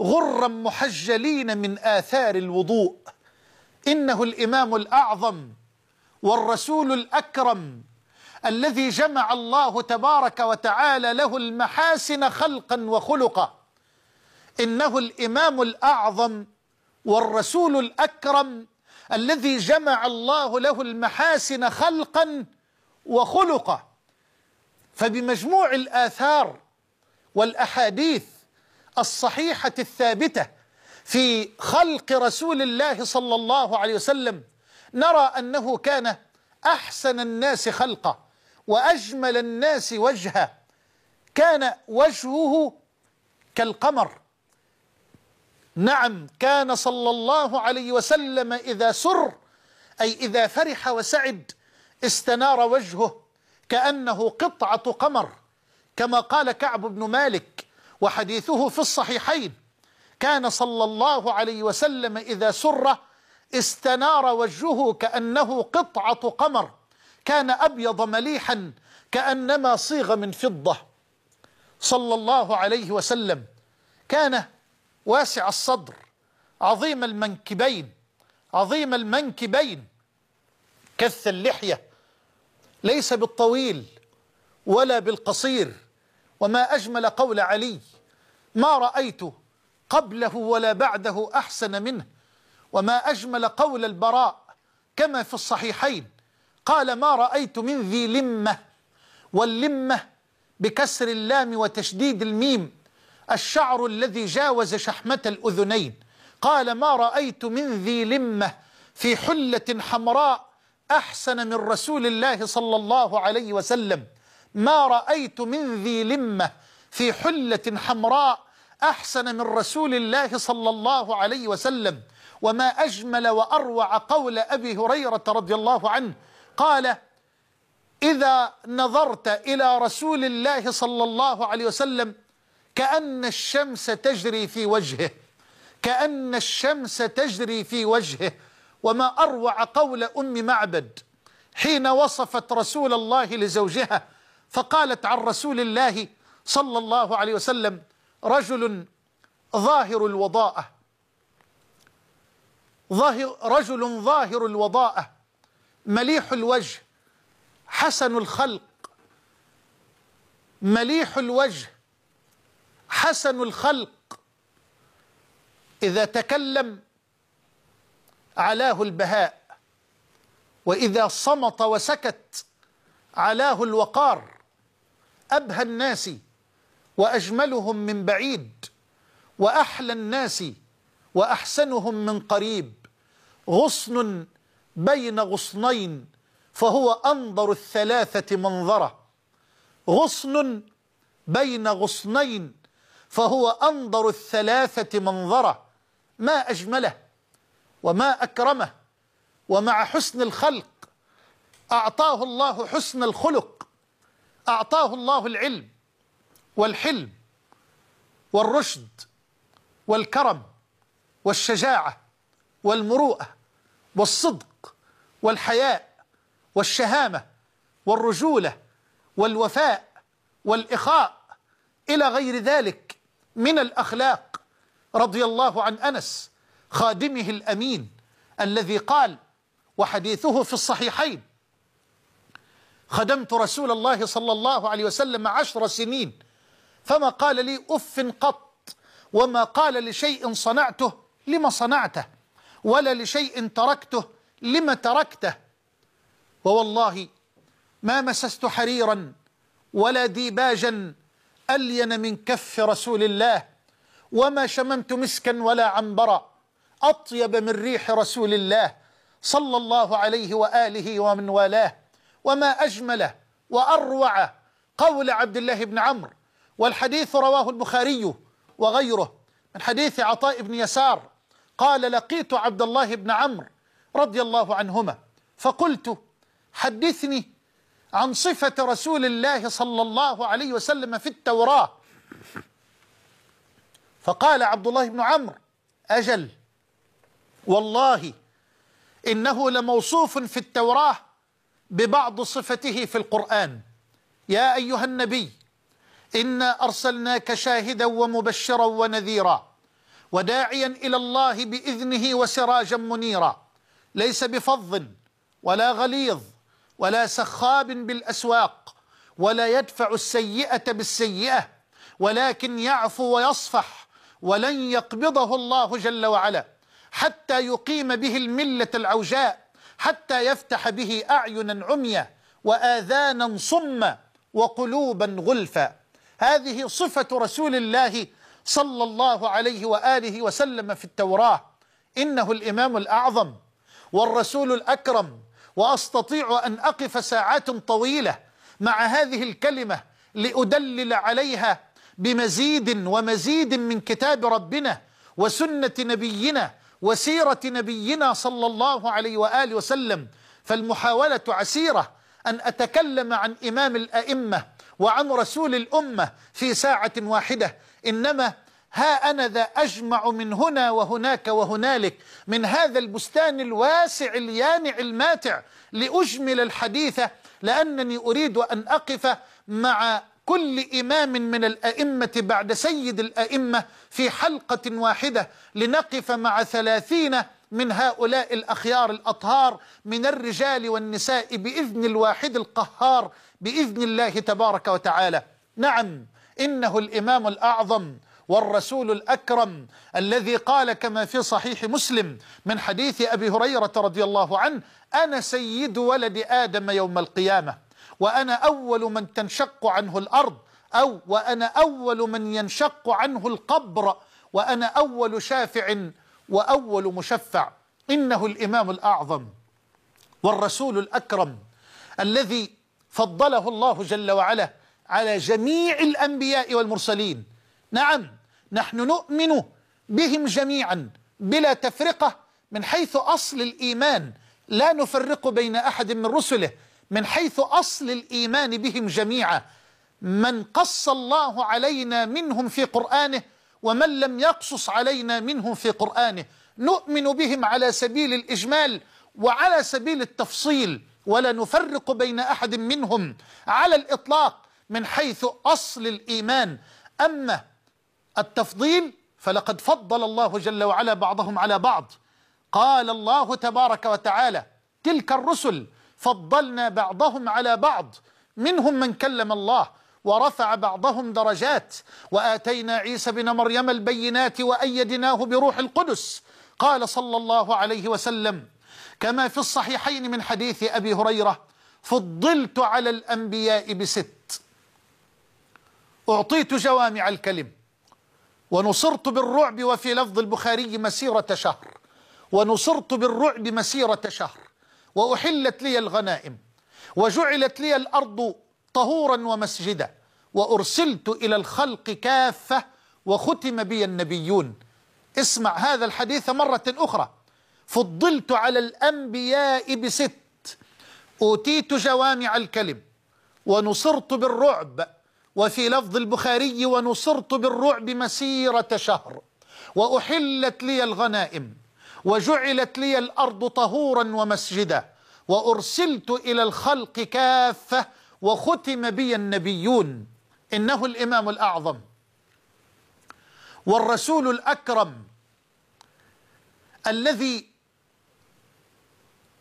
غرا محجلين من آثار الوضوء إنه الإمام الأعظم والرسول الأكرم الذي جمع الله تبارك وتعالى له المحاسن خلقا وخلقا إنه الإمام الأعظم والرسول الأكرم الذي جمع الله له المحاسن خلقا وخلقا فبمجموع الآثار والأحاديث الصحيحة الثابتة في خلق رسول الله صلى الله عليه وسلم نرى أنه كان أحسن الناس خلقا وأجمل الناس وجها كان وجهه كالقمر نعم كان صلى الله عليه وسلم إذا سر أي إذا فرح وسعد استنار وجهه كأنه قطعة قمر كما قال كعب بن مالك وحديثه في الصحيحين كان صلى الله عليه وسلم إذا سر استنار وجهه كأنه قطعة قمر كان أبيض مليحا كأنما صيغ من فضة صلى الله عليه وسلم كان واسع الصدر عظيم المنكبين عظيم المنكبين كث اللحية ليس بالطويل ولا بالقصير وما أجمل قول علي ما رأيت قبله ولا بعده أحسن منه وما أجمل قول البراء كما في الصحيحين قال ما رأيت من ذي لمة واللمة بكسر اللام وتشديد الميم الشعر الذي جاوز شحمة الأذنين قال ما رأيت من ذي لمة في حلة حمراء أحسن من رسول الله صلى الله عليه وسلم ما رأيت من ذي لمة في حلة حمراء أحسن من رسول الله صلى الله عليه وسلم وما أجمل وأروع قول أبي هريرة رضي الله عنه قال إذا نظرت إلى رسول الله صلى الله عليه وسلم كأن الشمس تجري في وجهه كأن الشمس تجري في وجهه وما أروع قول أم معبد حين وصفت رسول الله لزوجها فقالت عن رسول الله صلى الله عليه وسلم رجل ظاهر الوضاءة ظاهر رجل ظاهر الوضاءة مليح الوجه حسن الخلق مليح الوجه حسن الخلق إذا تكلم علاه البهاء وإذا صمت وسكت علاه الوقار أبهى الناس وأجملهم من بعيد وأحلى الناس وأحسنهم من قريب غصن بين غصنين فهو أنظر الثلاثة منظرة غصن بين غصنين فهو أنظر الثلاثة منظرة ما أجمله وما أكرمه ومع حسن الخلق أعطاه الله حسن الخلق أعطاه الله العلم والحلم والرشد والكرم والشجاعة والمروءة والصدق والحياء والشهامة والرجولة والوفاء والإخاء إلى غير ذلك من الأخلاق رضي الله عن أنس خادمه الأمين الذي قال وحديثه في الصحيحين خدمت رسول الله صلى الله عليه وسلم عشر سنين فما قال لي أف قط وما قال لشيء صنعته لما صنعته ولا لشيء تركته لما تركته ووالله ما مسست حريرا ولا ديباجا ألين من كف رسول الله وما شممت مسكا ولا عنبرا أطيب من ريح رسول الله صلى الله عليه وآله ومن والاه وما أجمله وأروع قول عبد الله بن عمرو والحديث رواه البخاري وغيره من حديث عطاء بن يسار قال لقيت عبد الله بن عمرو رضي الله عنهما فقلت حدثني عن صفة رسول الله صلى الله عليه وسلم في التوراة فقال عبد الله بن عمرو أجل والله إنه لموصوف في التوراة ببعض صفته في القرآن يا أيها النبي إنا أرسلناك شاهدا ومبشرا ونذيرا وداعيا إلى الله بإذنه وسراجا منيرا ليس بفظ ولا غليظ ولا سخاب بالأسواق ولا يدفع السيئة بالسيئة ولكن يعفو ويصفح ولن يقبضه الله جل وعلا حتى يقيم به الملة العوجاء حتى يفتح به أعينا عمية وآذانا صمة وقلوبا غلفا هذه صفة رسول الله صلى الله عليه وآله وسلم في التوراة إنه الإمام الأعظم والرسول الأكرم واستطيع ان اقف ساعات طويله مع هذه الكلمه لادلل عليها بمزيد ومزيد من كتاب ربنا وسنه نبينا وسيره نبينا صلى الله عليه واله وسلم فالمحاوله عسيره ان اتكلم عن امام الائمه وعن رسول الامه في ساعه واحده انما ها أنا ذا أجمع من هنا وهناك وهنالك من هذا البستان الواسع اليانع الماتع لأجمل الحديث لأنني أريد أن أقف مع كل إمام من الأئمة بعد سيد الأئمة في حلقة واحدة لنقف مع ثلاثين من هؤلاء الأخيار الأطهار من الرجال والنساء بإذن الواحد القهار بإذن الله تبارك وتعالى نعم إنه الإمام الأعظم والرسول الأكرم الذي قال كما في صحيح مسلم من حديث أبي هريرة رضي الله عنه أنا سيد ولد آدم يوم القيامة وأنا أول من تنشق عنه الأرض أو وأنا أول من ينشق عنه القبر وأنا أول شافع وأول مشفع إنه الإمام الأعظم والرسول الأكرم الذي فضله الله جل وعلا على جميع الأنبياء والمرسلين نعم نحن نؤمن بهم جميعا بلا تفرقة من حيث أصل الإيمان لا نفرق بين أحد من رسله من حيث أصل الإيمان بهم جميعا من قص الله علينا منهم في قرآنه ومن لم يقصص علينا منهم في قرآنه نؤمن بهم على سبيل الإجمال وعلى سبيل التفصيل ولا نفرق بين أحد منهم على الإطلاق من حيث أصل الإيمان أما التفضيل فلقد فضل الله جل وعلا بعضهم على بعض قال الله تبارك وتعالى تلك الرسل فضلنا بعضهم على بعض منهم من كلم الله ورفع بعضهم درجات وآتينا عيسى بن مريم البينات وأيدناه بروح القدس قال صلى الله عليه وسلم كما في الصحيحين من حديث أبي هريرة فضلت على الأنبياء بست أعطيت جوامع الكلم ونصرت بالرعب وفي لفظ البخاري مسيرة شهر ونصرت بالرعب مسيرة شهر وأحلت لي الغنائم وجعلت لي الأرض طهورا ومسجدا وأرسلت إلى الخلق كافة وختم بي النبيون اسمع هذا الحديث مرة أخرى فضلت على الأنبياء بست أوتيت جوامع الكلم ونصرت بالرعب وفي لفظ البخاري ونصرت بالرعب مسيرة شهر وأحلت لي الغنائم وجعلت لي الأرض طهورا ومسجدا وأرسلت إلى الخلق كافة وختم بي النبيون إنه الإمام الأعظم والرسول الأكرم الذي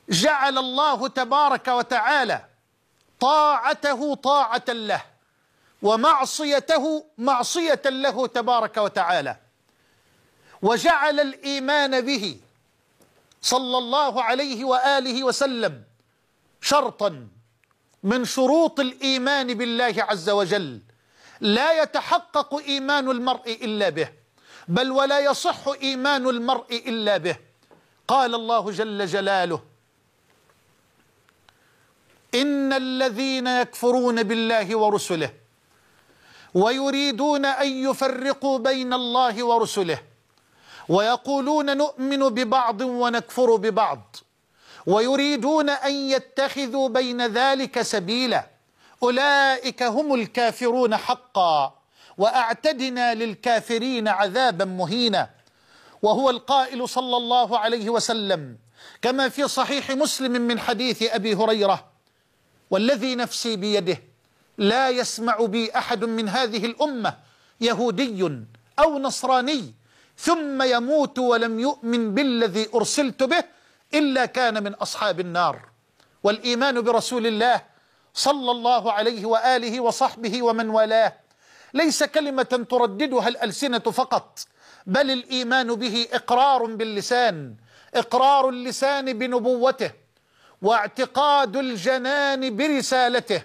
جعل الله تبارك وتعالى طاعته طاعة له ومعصيته معصية له تبارك وتعالى وجعل الإيمان به صلى الله عليه وآله وسلم شرطا من شروط الإيمان بالله عز وجل لا يتحقق إيمان المرء إلا به بل ولا يصح إيمان المرء إلا به قال الله جل جلاله إن الذين يكفرون بالله ورسله ويريدون أن يفرقوا بين الله ورسله ويقولون نؤمن ببعض ونكفر ببعض ويريدون أن يتخذوا بين ذلك سبيلا أولئك هم الكافرون حقا وأعتدنا للكافرين عذابا مهينا وهو القائل صلى الله عليه وسلم كما في صحيح مسلم من حديث أبي هريرة والذي نفسي بيده لا يسمع بي أحد من هذه الأمة يهودي أو نصراني ثم يموت ولم يؤمن بالذي أرسلت به إلا كان من أصحاب النار والإيمان برسول الله صلى الله عليه وآله وصحبه ومن والاه ليس كلمة ترددها الألسنة فقط بل الإيمان به إقرار باللسان إقرار اللسان بنبوته واعتقاد الجنان برسالته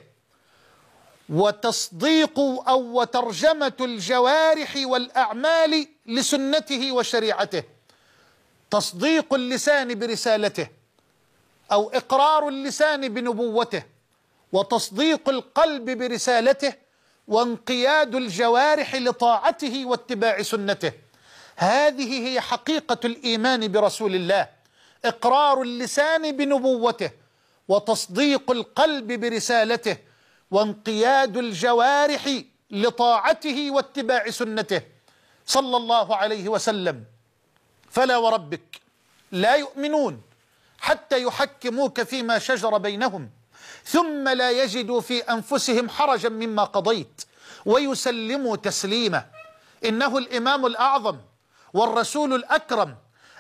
وتصديق او وترجمه الجوارح والاعمال لسنته وشريعته تصديق اللسان برسالته او اقرار اللسان بنبوته وتصديق القلب برسالته وانقياد الجوارح لطاعته واتباع سنته هذه هي حقيقه الايمان برسول الله اقرار اللسان بنبوته وتصديق القلب برسالته وانقياد الجوارح لطاعته واتباع سنته صلى الله عليه وسلم فلا وربك لا يؤمنون حتى يحكموك فيما شجر بينهم ثم لا يجدوا في أنفسهم حرجا مما قضيت ويسلموا تسليما إنه الإمام الأعظم والرسول الأكرم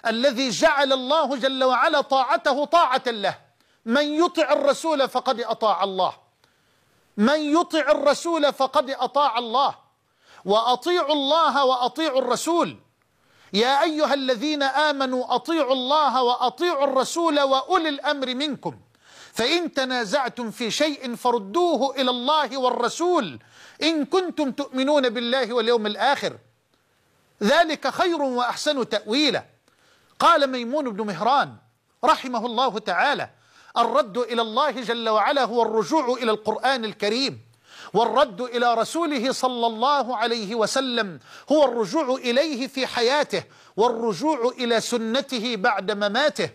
الذي جعل الله جل وعلا طاعته طاعة له من يطع الرسول فقد أطاع الله من يطع الرسول فقد أطاع الله وأطيعوا الله وأطيعوا الرسول يا أيها الذين آمنوا أطيعوا الله وأطيعوا الرسول وأولي الأمر منكم فإن تنازعتم في شيء فردوه إلى الله والرسول إن كنتم تؤمنون بالله واليوم الآخر ذلك خير وأحسن تأويلا قال ميمون بن مهران رحمه الله تعالى الرد إلى الله جل وعلا هو الرجوع إلى القرآن الكريم والرد إلى رسوله صلى الله عليه وسلم هو الرجوع إليه في حياته والرجوع إلى سنته بعد مماته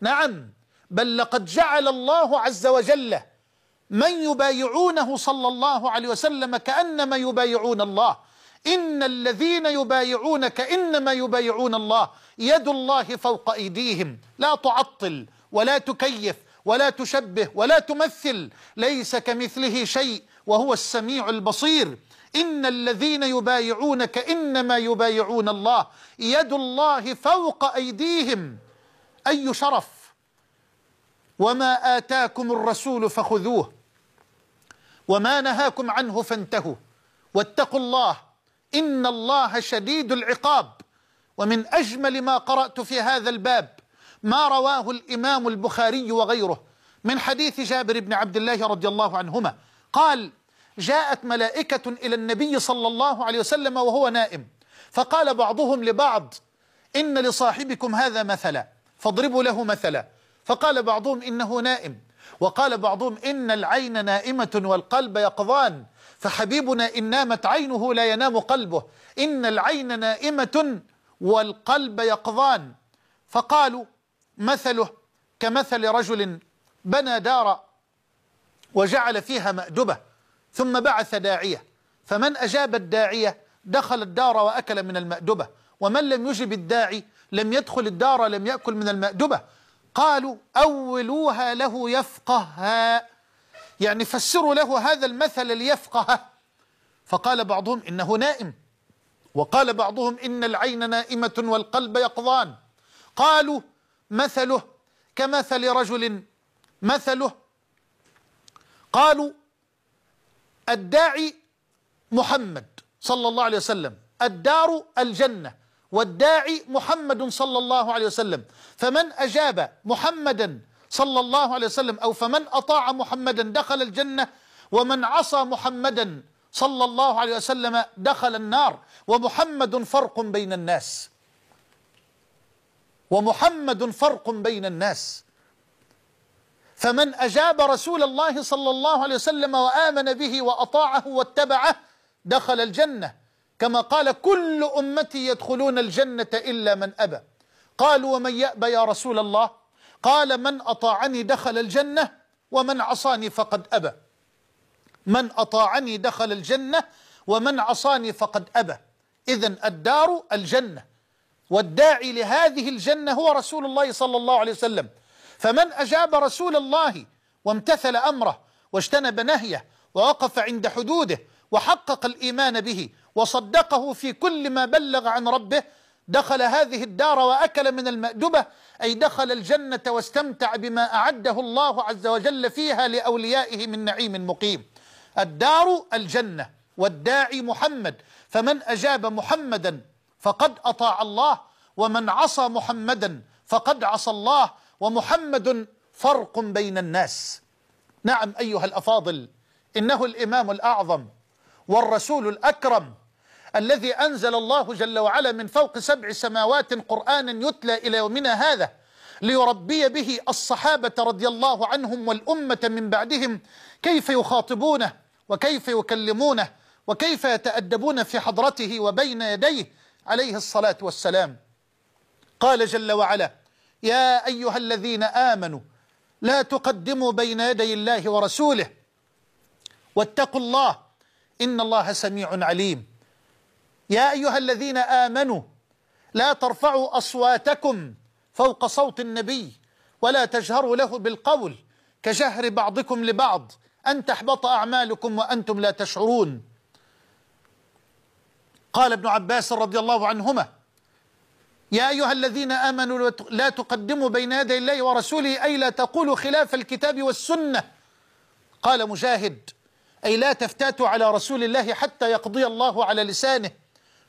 نعم بل لقد جعل الله عز وجل من يبايعونه صلى الله عليه وسلم كأنما يبايعون الله إن الذين يبايعونك إنما يبايعون الله يد الله فوق أيديهم لا تعطل ولا تكيف ولا تشبه ولا تمثل ليس كمثله شيء وهو السميع البصير إن الذين يبايعونك إنما يبايعون الله يد الله فوق أيديهم أي شرف وما آتاكم الرسول فخذوه وما نهاكم عنه فانتهوا واتقوا الله إن الله شديد العقاب ومن أجمل ما قرأت في هذا الباب ما رواه الإمام البخاري وغيره من حديث جابر بن عبد الله رضي الله عنهما قال جاءت ملائكة إلى النبي صلى الله عليه وسلم وهو نائم فقال بعضهم لبعض إن لصاحبكم هذا مثلا فاضربوا له مثلا فقال بعضهم إنه نائم وقال بعضهم إن العين نائمة والقلب يقظان فحبيبنا إن نامت عينه لا ينام قلبه إن العين نائمة والقلب يقظان فقالوا مثله كمثل رجل بنى دارا وجعل فيها مأدبة ثم بعث داعية فمن أجاب الداعية دخل الدار وأكل من المأدبة ومن لم يجب الداعي لم يدخل الدار لم يأكل من المأدبة قالوا أولوها له يفقهها يعني فسروا له هذا المثل ليفقهه فقال بعضهم إنه نائم وقال بعضهم إن العين نائمة والقلب يقظان قالوا مثله كمثل رجل مثله قالوا الداعي محمد صلى الله عليه وسلم الدار الجنة والداعي محمد صلى الله عليه وسلم فمن أجاب محمدا صلى الله عليه وسلم أو فمن أطاع محمدا دخل الجنة ومن عصى محمدا صلى الله عليه وسلم دخل النار ومحمد فرق بين الناس ومحمد فرق بين الناس فمن أجاب رسول الله صلى الله عليه وسلم وآمن به وأطاعه واتبعه دخل الجنة كما قال كل أمتي يدخلون الجنة إلا من أبى قالوا ومن يأبى يا رسول الله قال من أطاعني دخل الجنة ومن عصاني فقد أبى من أطاعني دخل الجنة ومن عصاني فقد أبى إذا الدار الجنة والداعي لهذه الجنة هو رسول الله صلى الله عليه وسلم فمن أجاب رسول الله وامتثل أمره واجتنب نهيه ووقف عند حدوده وحقق الإيمان به وصدقه في كل ما بلغ عن ربه دخل هذه الدار وأكل من المأدبة أي دخل الجنة واستمتع بما أعده الله عز وجل فيها لأوليائه من نعيم مقيم الدار الجنة والداعي محمد فمن أجاب محمدا فقد أطاع الله ومن عصى محمدا فقد عصى الله ومحمد فرق بين الناس نعم أيها الأفاضل إنه الإمام الأعظم والرسول الأكرم الذي أنزل الله جل وعلا من فوق سبع سماوات قرآنا يتلى إلى يومنا هذا ليربي به الصحابة رضي الله عنهم والأمة من بعدهم كيف يخاطبونه وكيف يكلمونه وكيف يتأدبون في حضرته وبين يديه عليه الصلاة والسلام قال جل وعلا يا أيها الذين آمنوا لا تقدموا بين يدي الله ورسوله واتقوا الله إن الله سميع عليم يا أيها الذين آمنوا لا ترفعوا أصواتكم فوق صوت النبي ولا تجهروا له بالقول كجهر بعضكم لبعض أن تحبط أعمالكم وأنتم لا تشعرون قال ابن عباس رضي الله عنهما يا أيها الذين آمنوا لا تقدموا بين يدي الله ورسوله أي لا تقولوا خلاف الكتاب والسنة قال مجاهد أي لا تفتاتوا على رسول الله حتى يقضي الله على لسانه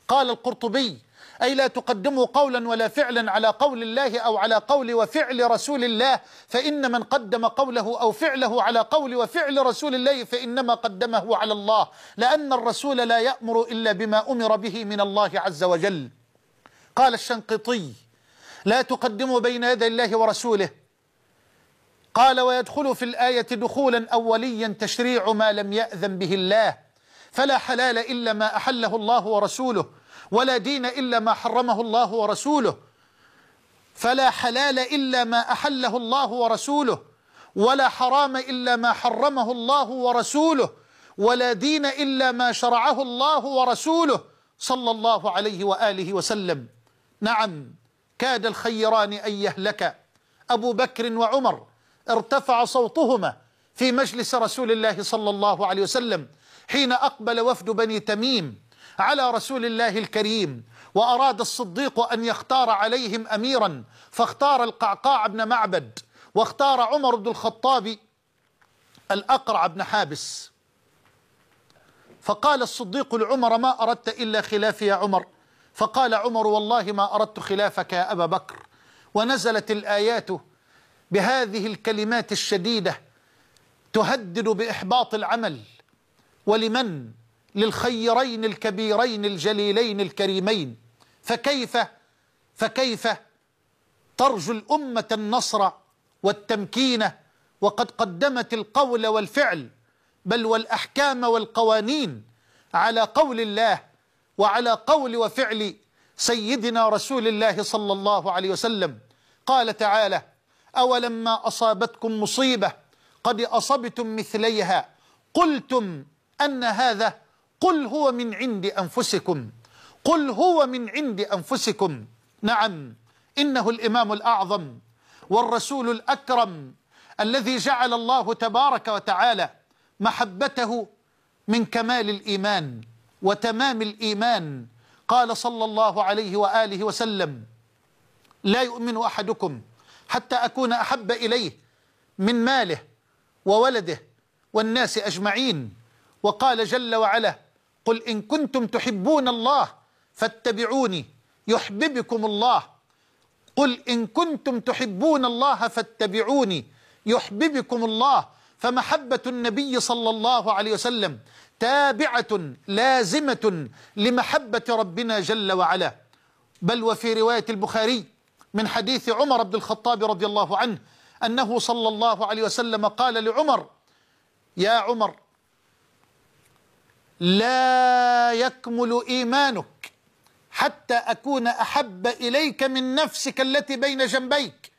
قال القرطبي أي لا تقدموا قولا ولا فعلا على قول الله أو على قول وفعل رسول الله فإن من قدم قوله أو فعله على قول وفعل رسول الله فإنما قدمه على الله لأن الرسول لا يأمر إلا بما أمر به من الله عز وجل قال الشنقيطي لا تقدموا بين يدي الله ورسوله قال ويدخل في الآية دخولا أوليا تشريع ما لم يأذن به الله فلا حلال إلا ما أحله الله ورسوله ولا دين إلا ما حرمه الله ورسوله فلا حلال إلا ما أحله الله ورسوله ولا حرام إلا ما حرمه الله ورسوله ولا دين إلا ما شرعه الله ورسوله صلى الله عليه وآله وسلم نعم كاد الخيران أن يهلك أبو بكر وعمر ارتفع صوتهما في مجلس رسول الله صلى الله عليه وسلم حين أقبل وفد بني تميم على رسول الله الكريم وأراد الصديق أن يختار عليهم أميرا فاختار القعقاع بن معبد واختار عمر بن الخطاب الأقرع بن حابس فقال الصديق لعمر ما أردت إلا خلافي يا عمر فقال عمر والله ما أردت خلافك يا أبا بكر ونزلت الآيات بهذه الكلمات الشديدة تهدد بإحباط العمل ولمن للخيرين الكبيرين الجليلين الكريمين فكيف فكيف ترجو الأمة النصر والتمكين وقد قدمت القول والفعل بل والأحكام والقوانين على قول الله وعلى قول وفعل سيدنا رسول الله صلى الله عليه وسلم قال تعالى أولما أصابتكم مصيبة قد أصبتم مثليها قلتم أن هذا قل هو من عند أنفسكم قل هو من عند أنفسكم نعم إنه الإمام الأعظم والرسول الأكرم الذي جعل الله تبارك وتعالى محبته من كمال الإيمان وتمام الإيمان قال صلى الله عليه وآله وسلم لا يؤمن أحدكم حتى أكون أحب إليه من ماله وولده والناس أجمعين وقال جل وعلا قل إن كنتم تحبون الله فاتبعوني يحببكم الله قل إن كنتم تحبون الله فاتبعوني يحببكم الله فمحبة النبي صلى الله عليه وسلم تابعة لازمة لمحبة ربنا جل وعلا بل وفي رواية البخاري من حديث عمر بن الخطاب رضي الله عنه أنه صلى الله عليه وسلم قال لعمر يا عمر لا يكمل إيمانك حتى أكون أحب إليك من نفسك التي بين جنبيك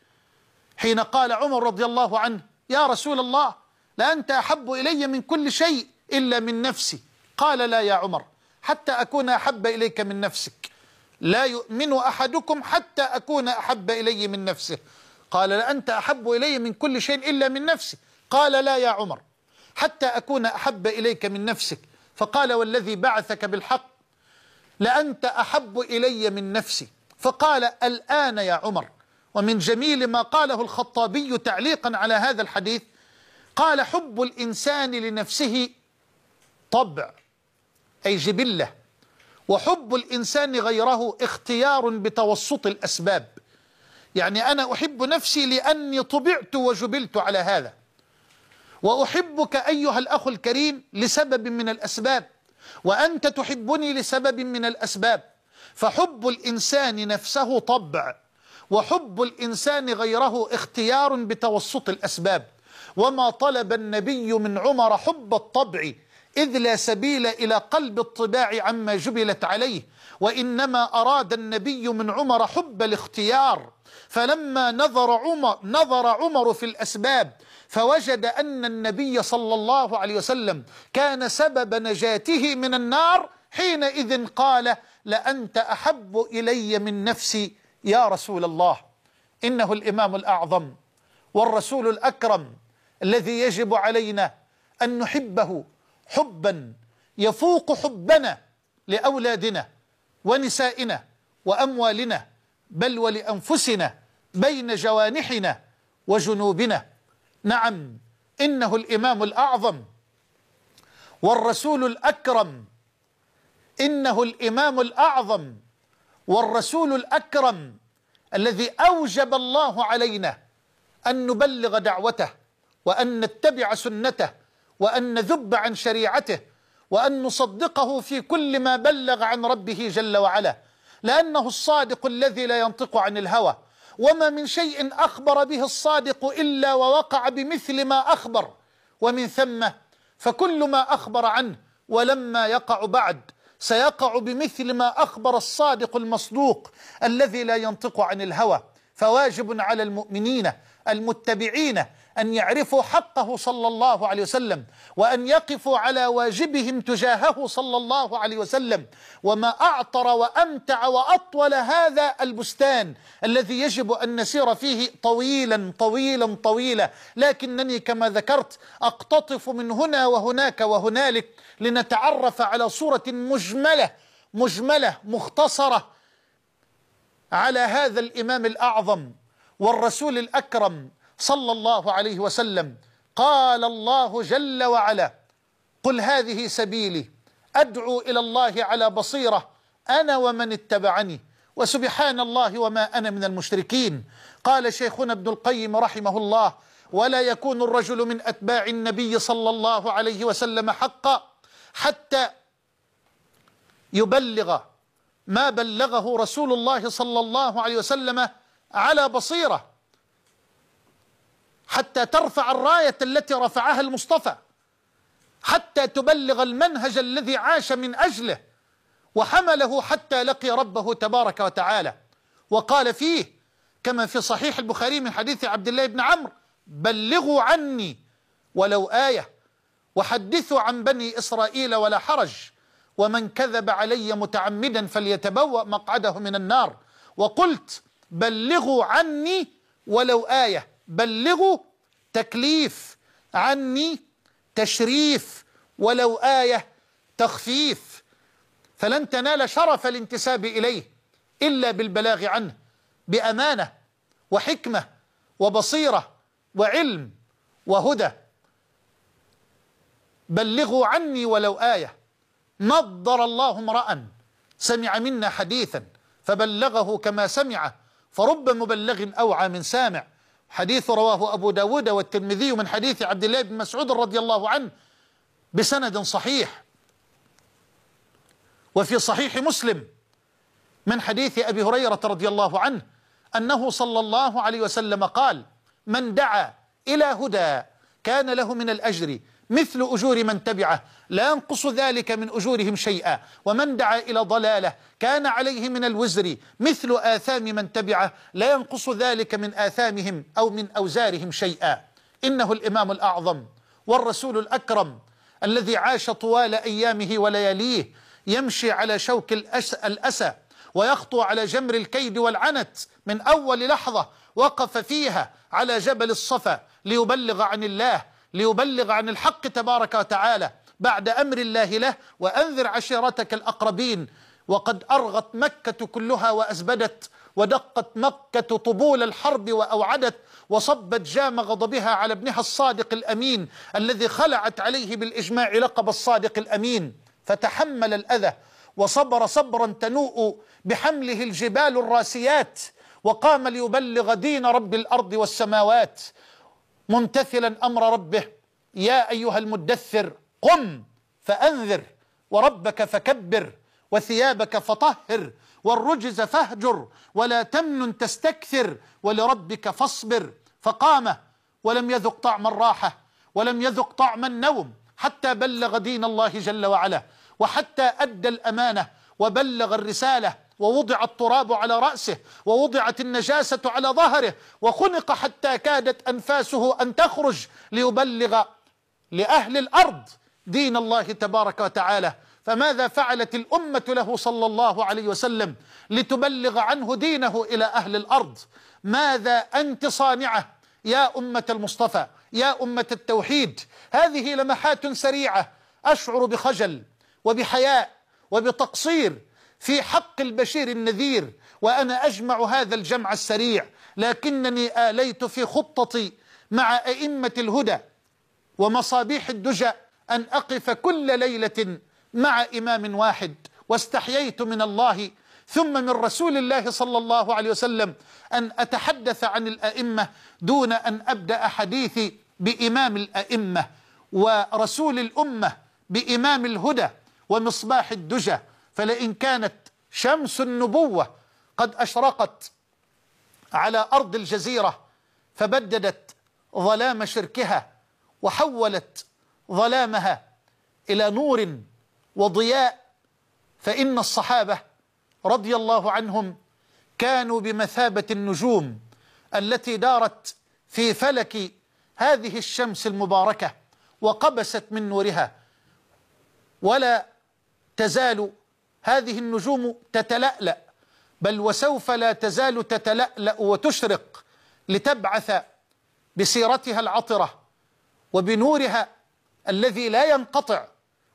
حين قال عمر رضي الله عنه يا رسول الله لأنت أحب إلي من كل شيء إلا من نفسي قال لا يا عمر حتى أكون أحب إليك من نفسك لا يؤمن أحدكم حتى أكون أحب إلي من نفسه قال لأنت أحب إلي من كل شيء إلا من نفسي قال لا يا عمر حتى أكون أحب إليك من نفسك فقال والذي بعثك بالحق لأنت أحب إلي من نفسي فقال الآن يا عمر ومن جميل ما قاله الخطابي تعليقا على هذا الحديث قال حب الإنسان لنفسه طبع أي جبلة وحب الإنسان غيره اختيار بتوسط الأسباب يعني أنا أحب نفسي لأني طبعت وجبلت على هذا وأحبك أيها الأخ الكريم لسبب من الأسباب وأنت تحبني لسبب من الأسباب فحب الإنسان نفسه طبع وحب الإنسان غيره اختيار بتوسط الأسباب وما طلب النبي من عمر حب الطبع إذ لا سبيل إلى قلب الطباع عما جبلت عليه وإنما أراد النبي من عمر حب الاختيار فلما نظر عمر, نظر عمر في الأسباب فوجد أن النبي صلى الله عليه وسلم كان سبب نجاته من النار حينئذ قال لأنت أحب إلي من نفسي يا رسول الله إنه الإمام الأعظم والرسول الأكرم الذي يجب علينا أن نحبه حبا يفوق حبنا لأولادنا ونسائنا وأموالنا بل ولأنفسنا بين جوانحنا وجنوبنا نعم إنه الإمام الأعظم والرسول الأكرم إنه الإمام الأعظم والرسول الأكرم الذي أوجب الله علينا أن نبلغ دعوته وأن نتبع سنته وأن نذب عن شريعته وأن نصدقه في كل ما بلغ عن ربه جل وعلا لأنه الصادق الذي لا ينطق عن الهوى وما من شيء أخبر به الصادق إلا ووقع بمثل ما أخبر ومن ثم فكل ما أخبر عنه ولما يقع بعد سيقع بمثل ما أخبر الصادق المصدوق الذي لا ينطق عن الهوى فواجب على المؤمنين المتبعين أن يعرفوا حقه صلى الله عليه وسلم وأن يقفوا على واجبهم تجاهه صلى الله عليه وسلم وما أعطر وأمتع وأطول هذا البستان الذي يجب أن نسير فيه طويلا طويلا طويلا لكنني كما ذكرت أقتطف من هنا وهناك وهنالك لنتعرف على صورة مجملة مجملة مختصرة على هذا الإمام الأعظم والرسول الأكرم صلى الله عليه وسلم قال الله جل وعلا قل هذه سبيلي ادعو الى الله على بصيره انا ومن اتبعني وسبحان الله وما انا من المشركين قال شيخنا ابن القيم رحمه الله ولا يكون الرجل من اتباع النبي صلى الله عليه وسلم حقا حتى يبلغ ما بلغه رسول الله صلى الله عليه وسلم على بصيره حتى ترفع الراية التي رفعها المصطفى حتى تبلغ المنهج الذي عاش من أجله وحمله حتى لقي ربه تبارك وتعالى وقال فيه كما في صحيح البخاري من حديث عبد الله بن عمرو بلغوا عني ولو آية وحدثوا عن بني إسرائيل ولا حرج ومن كذب علي متعمدا فليتبوأ مقعده من النار وقلت بلغوا عني ولو آية بلغوا تكليف عني تشريف ولو آية تخفيف فلن تنال شرف الانتساب إليه إلا بالبلاغ عنه بأمانة وحكمة وبصيرة وعلم وهدى بلغوا عني ولو آية نضر الله امرأ سمع منا حديثا فبلغه كما سمع فرب مبلغ أوعى من سامع حديث رواه أبو داود والترمذي من حديث عبد الله بن مسعود رضي الله عنه بسند صحيح وفي صحيح مسلم من حديث أبي هريرة رضي الله عنه أنه صلى الله عليه وسلم قال من دعا إلى هدى كان له من الأجر مثل أجور من تبعه لا ينقص ذلك من أجورهم شيئا ومن دعا إلى ضلالة كان عليه من الوزر مثل آثام من تبعه لا ينقص ذلك من آثامهم أو من أوزارهم شيئا إنه الإمام الأعظم والرسول الأكرم الذي عاش طوال أيامه ولياليه يمشي على شوك الأسى ويخطو على جمر الكيد والعنت من أول لحظة وقف فيها على جبل الصفا ليبلغ عن الله ليبلغ عن الحق تبارك وتعالى بعد أمر الله له وأنذر عشيرتك الأقربين وقد أرغت مكة كلها وأزبدت ودقت مكة طبول الحرب وأوعدت وصبت جام غضبها على ابنها الصادق الأمين الذي خلعت عليه بالإجماع لقب الصادق الأمين فتحمل الأذى وصبر صبرا تنوء بحمله الجبال الراسيات وقام ليبلغ دين رب الأرض والسماوات ممتثلا أمر ربه يا أيها المدثر قم فأنذر وربك فكبر وثيابك فطهر والرجز فاهجر ولا تمن تستكثر ولربك فاصبر فقام ولم يذق طعم الراحة ولم يذق طعم النوم حتى بلغ دين الله جل وعلا وحتى أدى الأمانة وبلغ الرسالة ووضع التراب على رأسه ووضعت النجاسة على ظهره وخنق حتى كادت أنفاسه أن تخرج ليبلغ لأهل الأرض دين الله تبارك وتعالى فماذا فعلت الأمة له صلى الله عليه وسلم لتبلغ عنه دينه إلى أهل الأرض ماذا أنت صانعة يا أمة المصطفى يا أمة التوحيد هذه لمحات سريعة أشعر بخجل وبحياء وبتقصير في حق البشير النذير وأنا أجمع هذا الجمع السريع لكنني آليت في خطتي مع أئمة الهدى ومصابيح الدجأ أن أقف كل ليلة مع إمام واحد واستحييت من الله ثم من رسول الله صلى الله عليه وسلم أن أتحدث عن الأئمة دون أن أبدأ حديثي بإمام الأئمة ورسول الأمة بإمام الهدى ومصباح الدجى فلئن كانت شمس النبوة قد أشرقت على أرض الجزيرة فبددت ظلام شركها وحولت ظلامها إلى نور وضياء فإن الصحابة رضي الله عنهم كانوا بمثابة النجوم التي دارت في فلك هذه الشمس المباركة وقبست من نورها ولا تزال هذه النجوم تتلألأ بل وسوف لا تزال تتلألأ وتشرق لتبعث بسيرتها العطرة وبنورها الذي لا ينقطع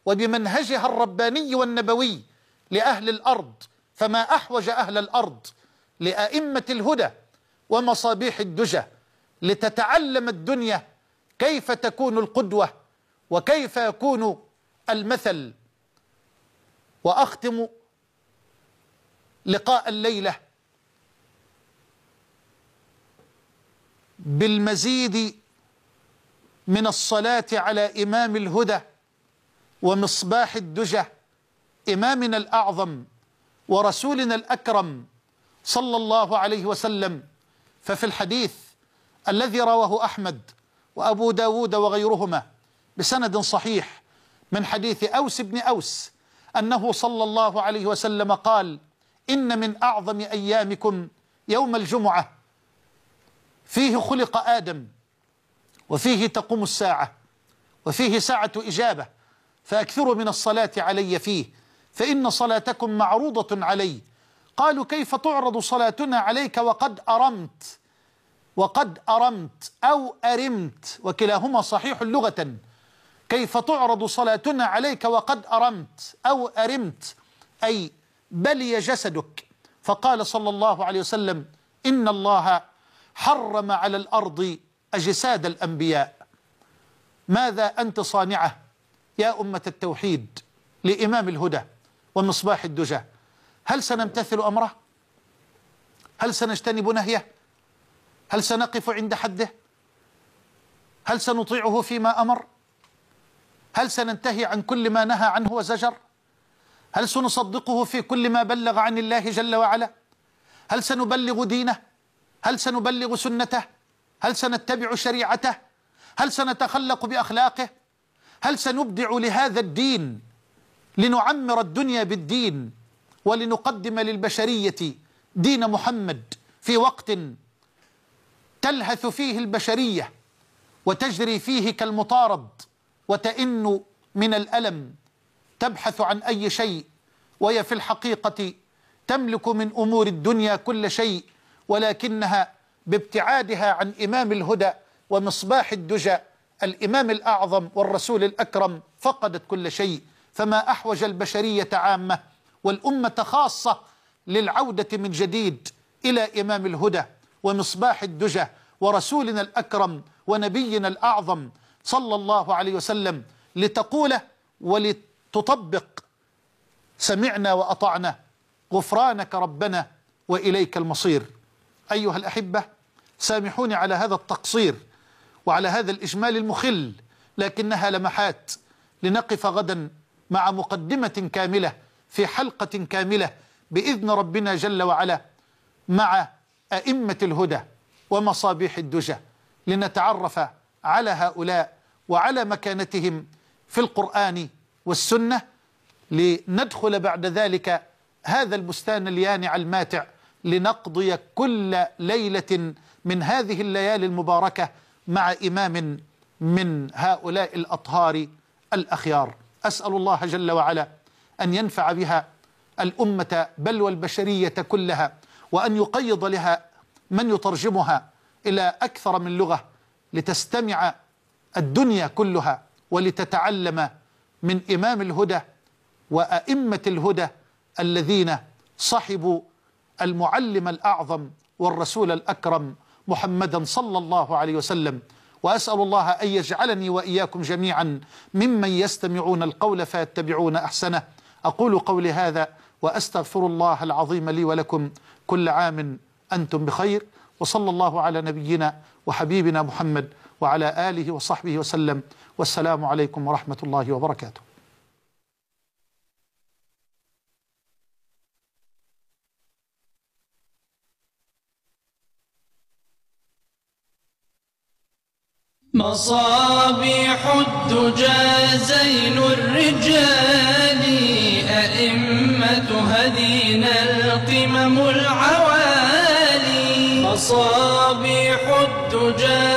وبمنهجها الرباني والنبوي لأهل الأرض فما أحوج أهل الأرض لأئمة الهدى ومصابيح الدجى لتتعلم الدنيا كيف تكون القدوة وكيف يكون المثل وأختم لقاء الليلة بالمزيد من الصلاة على إمام الهدى ومصباح الدجى إمامنا الأعظم ورسولنا الأكرم صلى الله عليه وسلم ففي الحديث الذي رواه أحمد وأبو داود وغيرهما بسند صحيح من حديث أوس بن أوس أنه صلى الله عليه وسلم قال إن من أعظم أيامكم يوم الجمعة فيه خلق آدم وفيه تقوم الساعة وفيه ساعة إجابة فأكثروا من الصلاة علي فيه فإن صلاتكم معروضة علي قالوا كيف تعرض صلاتنا عليك وقد أرمت وقد أرمت أو أرمت وكلاهما صحيح لغة كيف تعرض صلاتنا عليك وقد أرمت أو أرمت أي بلي جسدك فقال صلى الله عليه وسلم إن الله حرم على الأرض أجساد الأنبياء ماذا أنت صانعة يا أمة التوحيد لإمام الهدى ومصباح الدجى هل سنمتثل أمره هل سنجتنب نهيه هل سنقف عند حده هل سنطيعه فيما أمر هل سننتهي عن كل ما نهى عنه وزجر هل سنصدقه في كل ما بلغ عن الله جل وعلا هل سنبلغ دينه هل سنبلغ سنته هل سنتبع شريعته هل سنتخلق باخلاقه هل سنبدع لهذا الدين لنعمر الدنيا بالدين ولنقدم للبشريه دين محمد في وقت تلهث فيه البشريه وتجري فيه كالمطارد وتئن من الالم تبحث عن اي شيء وهي في الحقيقه تملك من امور الدنيا كل شيء ولكنها بابتعادها عن إمام الهدى ومصباح الدجى الإمام الأعظم والرسول الأكرم فقدت كل شيء فما أحوج البشرية عامة والأمة خاصة للعودة من جديد إلى إمام الهدى ومصباح الدجى ورسولنا الأكرم ونبينا الأعظم صلى الله عليه وسلم لتقوله ولتطبق سمعنا وأطعنا غفرانك ربنا وإليك المصير أيها الأحبة سامحوني على هذا التقصير وعلى هذا الإجمال المخل لكنها لمحات لنقف غدا مع مقدمة كاملة في حلقة كاملة بإذن ربنا جل وعلا مع أئمة الهدى ومصابيح الدجى لنتعرف على هؤلاء وعلى مكانتهم في القرآن والسنة لندخل بعد ذلك هذا البستان اليانع الماتع لنقضي كل ليلة من هذه الليالي المباركة مع إمام من هؤلاء الأطهار الأخيار أسأل الله جل وعلا أن ينفع بها الأمة بل والبشرية كلها وأن يقيض لها من يترجمها إلى أكثر من لغة لتستمع الدنيا كلها ولتتعلم من إمام الهدى وأئمة الهدى الذين صحبوا المعلم الأعظم والرسول الأكرم محمدا صلى الله عليه وسلم وأسأل الله أن يجعلني وإياكم جميعا ممن يستمعون القول فيتبعون أحسنه أقول قولي هذا وأستغفر الله العظيم لي ولكم كل عام أنتم بخير وصلى الله على نبينا وحبيبنا محمد وعلى آله وصحبه وسلم والسلام عليكم ورحمة الله وبركاته مصابيح الدجى زين الرجال أئمة هدينا القمم العوالي مصابيح الدجى